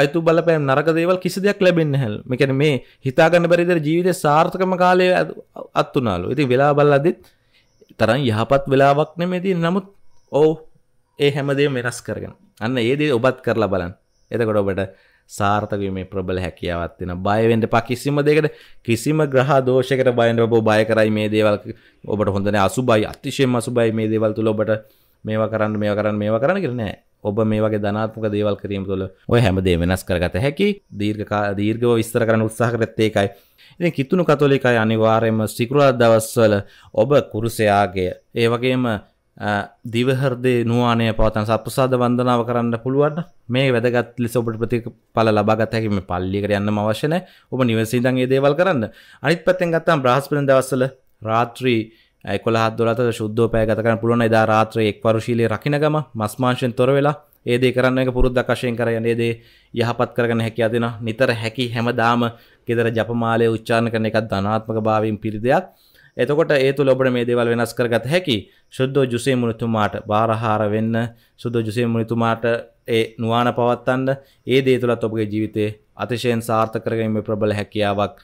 A: අයතු බලපෑම් නරක දේවල් කිසි දෙයක් ලැබෙන්න හැල් මෙකැන මේ හිතාගන්න බැරිදර ජීවිත සාර්ථකම කාලය අත්තුනාලු ඉති වෙලා බල්ලදත් තරන් යහපත් වෙලාවක් නෙමේති නමුත් ඔවු ඒ හැමදේ මෙරස් කරගෙන අන්න ඒදේ ඔබත් කරලා බලන් එතකොට ඔබට සාර්ථකීම ප්‍රබල හැකියාවත් වෙන බයවෙන්ට ප කිසිම දෙකට කිසිම ග්‍රහ දෝෂකට බයන්ට ඔබ බය කරයි මේ දේවල් ඔබට හොඳන අසුබයි අතිශයෙන් අසුබයි මේ දේවල් තුළ ඔබට මේවා කරන්න මේ කරන්න මේවා කරන්න කරනෑ ඔබ මේ වගේ ධනාත්මක දේවල් කිරීම තුළ ඔය හැමදේ වෙනස් කරගත හැකි දීර්ඝකා දීර්ඝව විස්තර කරන උත්සාහ කරත් ඒකයි ඉතින් කිතුුණු කතෝලිකයි අනිවාර්යම සිකුරාත් දවස්වල ඔබ කුරුසයාගේ ඒ වගේම දිවහරදේ නවානය පවතන් සප්‍රසාද වන්දනාව කරන්න පුළුවන් මේ වැදගත් ලෙස ඔබට ප්‍රතික පල ලබාගත් හැකිම පල්ලිකට යන්න අවශ්‍යන ඔබ නිවසිදන්ගේ දේවල් කරන්න අනිත් පත්තෙන් ගත්තම් බ්‍රහස්පන දවසල රාත්‍රී කොල හදොලත ශුද්ධ පෑගත කරන පුළුවන් එදා රාත්‍රය එක් පරුශීලය රකිනගම මස්මාංශයෙන් තොර වෙලා ඒදේ කරන්න එක පුරුද්දක්ශයෙන් කරයන ඒදේ යහපත් කරගන හැකි අදෙන නිතර හැකි හැමදාම ගෙදර ජපමාලය උච්චාණ කරන එකත් ධනාත්මක භාවීම් පිරිදයක් එතකොට ඒ තුළ ඔබට මේ දේවල් වෙනස් කරගත හැකි සුද්දෝ ජුසේ මුනිතුමාට බාරහාර වෙන්න සුද්දෝ ජුසේ මුනිතුමාට ඒ නුවාන පවත්වන්න ඒ දේ තුළත් ඔබගේ ජීවිතේ අතිශයෙන් සාර්ථක කරගැනීමේ ප්‍රබල හැකියාවක්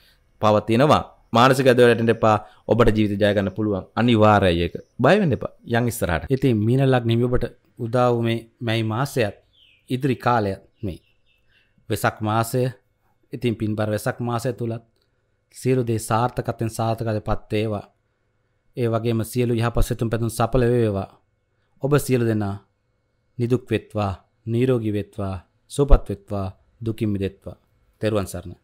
A: පවතිනවා මානසික ඇදවලටට එපා ඔබට ජීවිත ජයගන්න පුළුවන් අනිවාර්යයි ඒක බය වෙන්න එපා යන් ඉස්සරහට ඉතින් මීන ලග්නෙ ඔබට උදා වූ මේ මැයි මාසයත් ඉදිරි කාලයත් මේ වෙසක් මාසය ඉතින් පින්බර වෙසක් මාසය තුලත් සියලුදේ සාර්ථකතෙන් සාර්ථකද පත්තේවා ඒ වගේම සියලු යහපසතුම් පැතුම් සපල වේවා ඔබ සියලු දෙනා නිදුක් වෙත්වා නීරෝගී වෙත්වා සුවපත් වෙත්වා දුකින් මිදෙත්වා තෙරුවන් සරණයි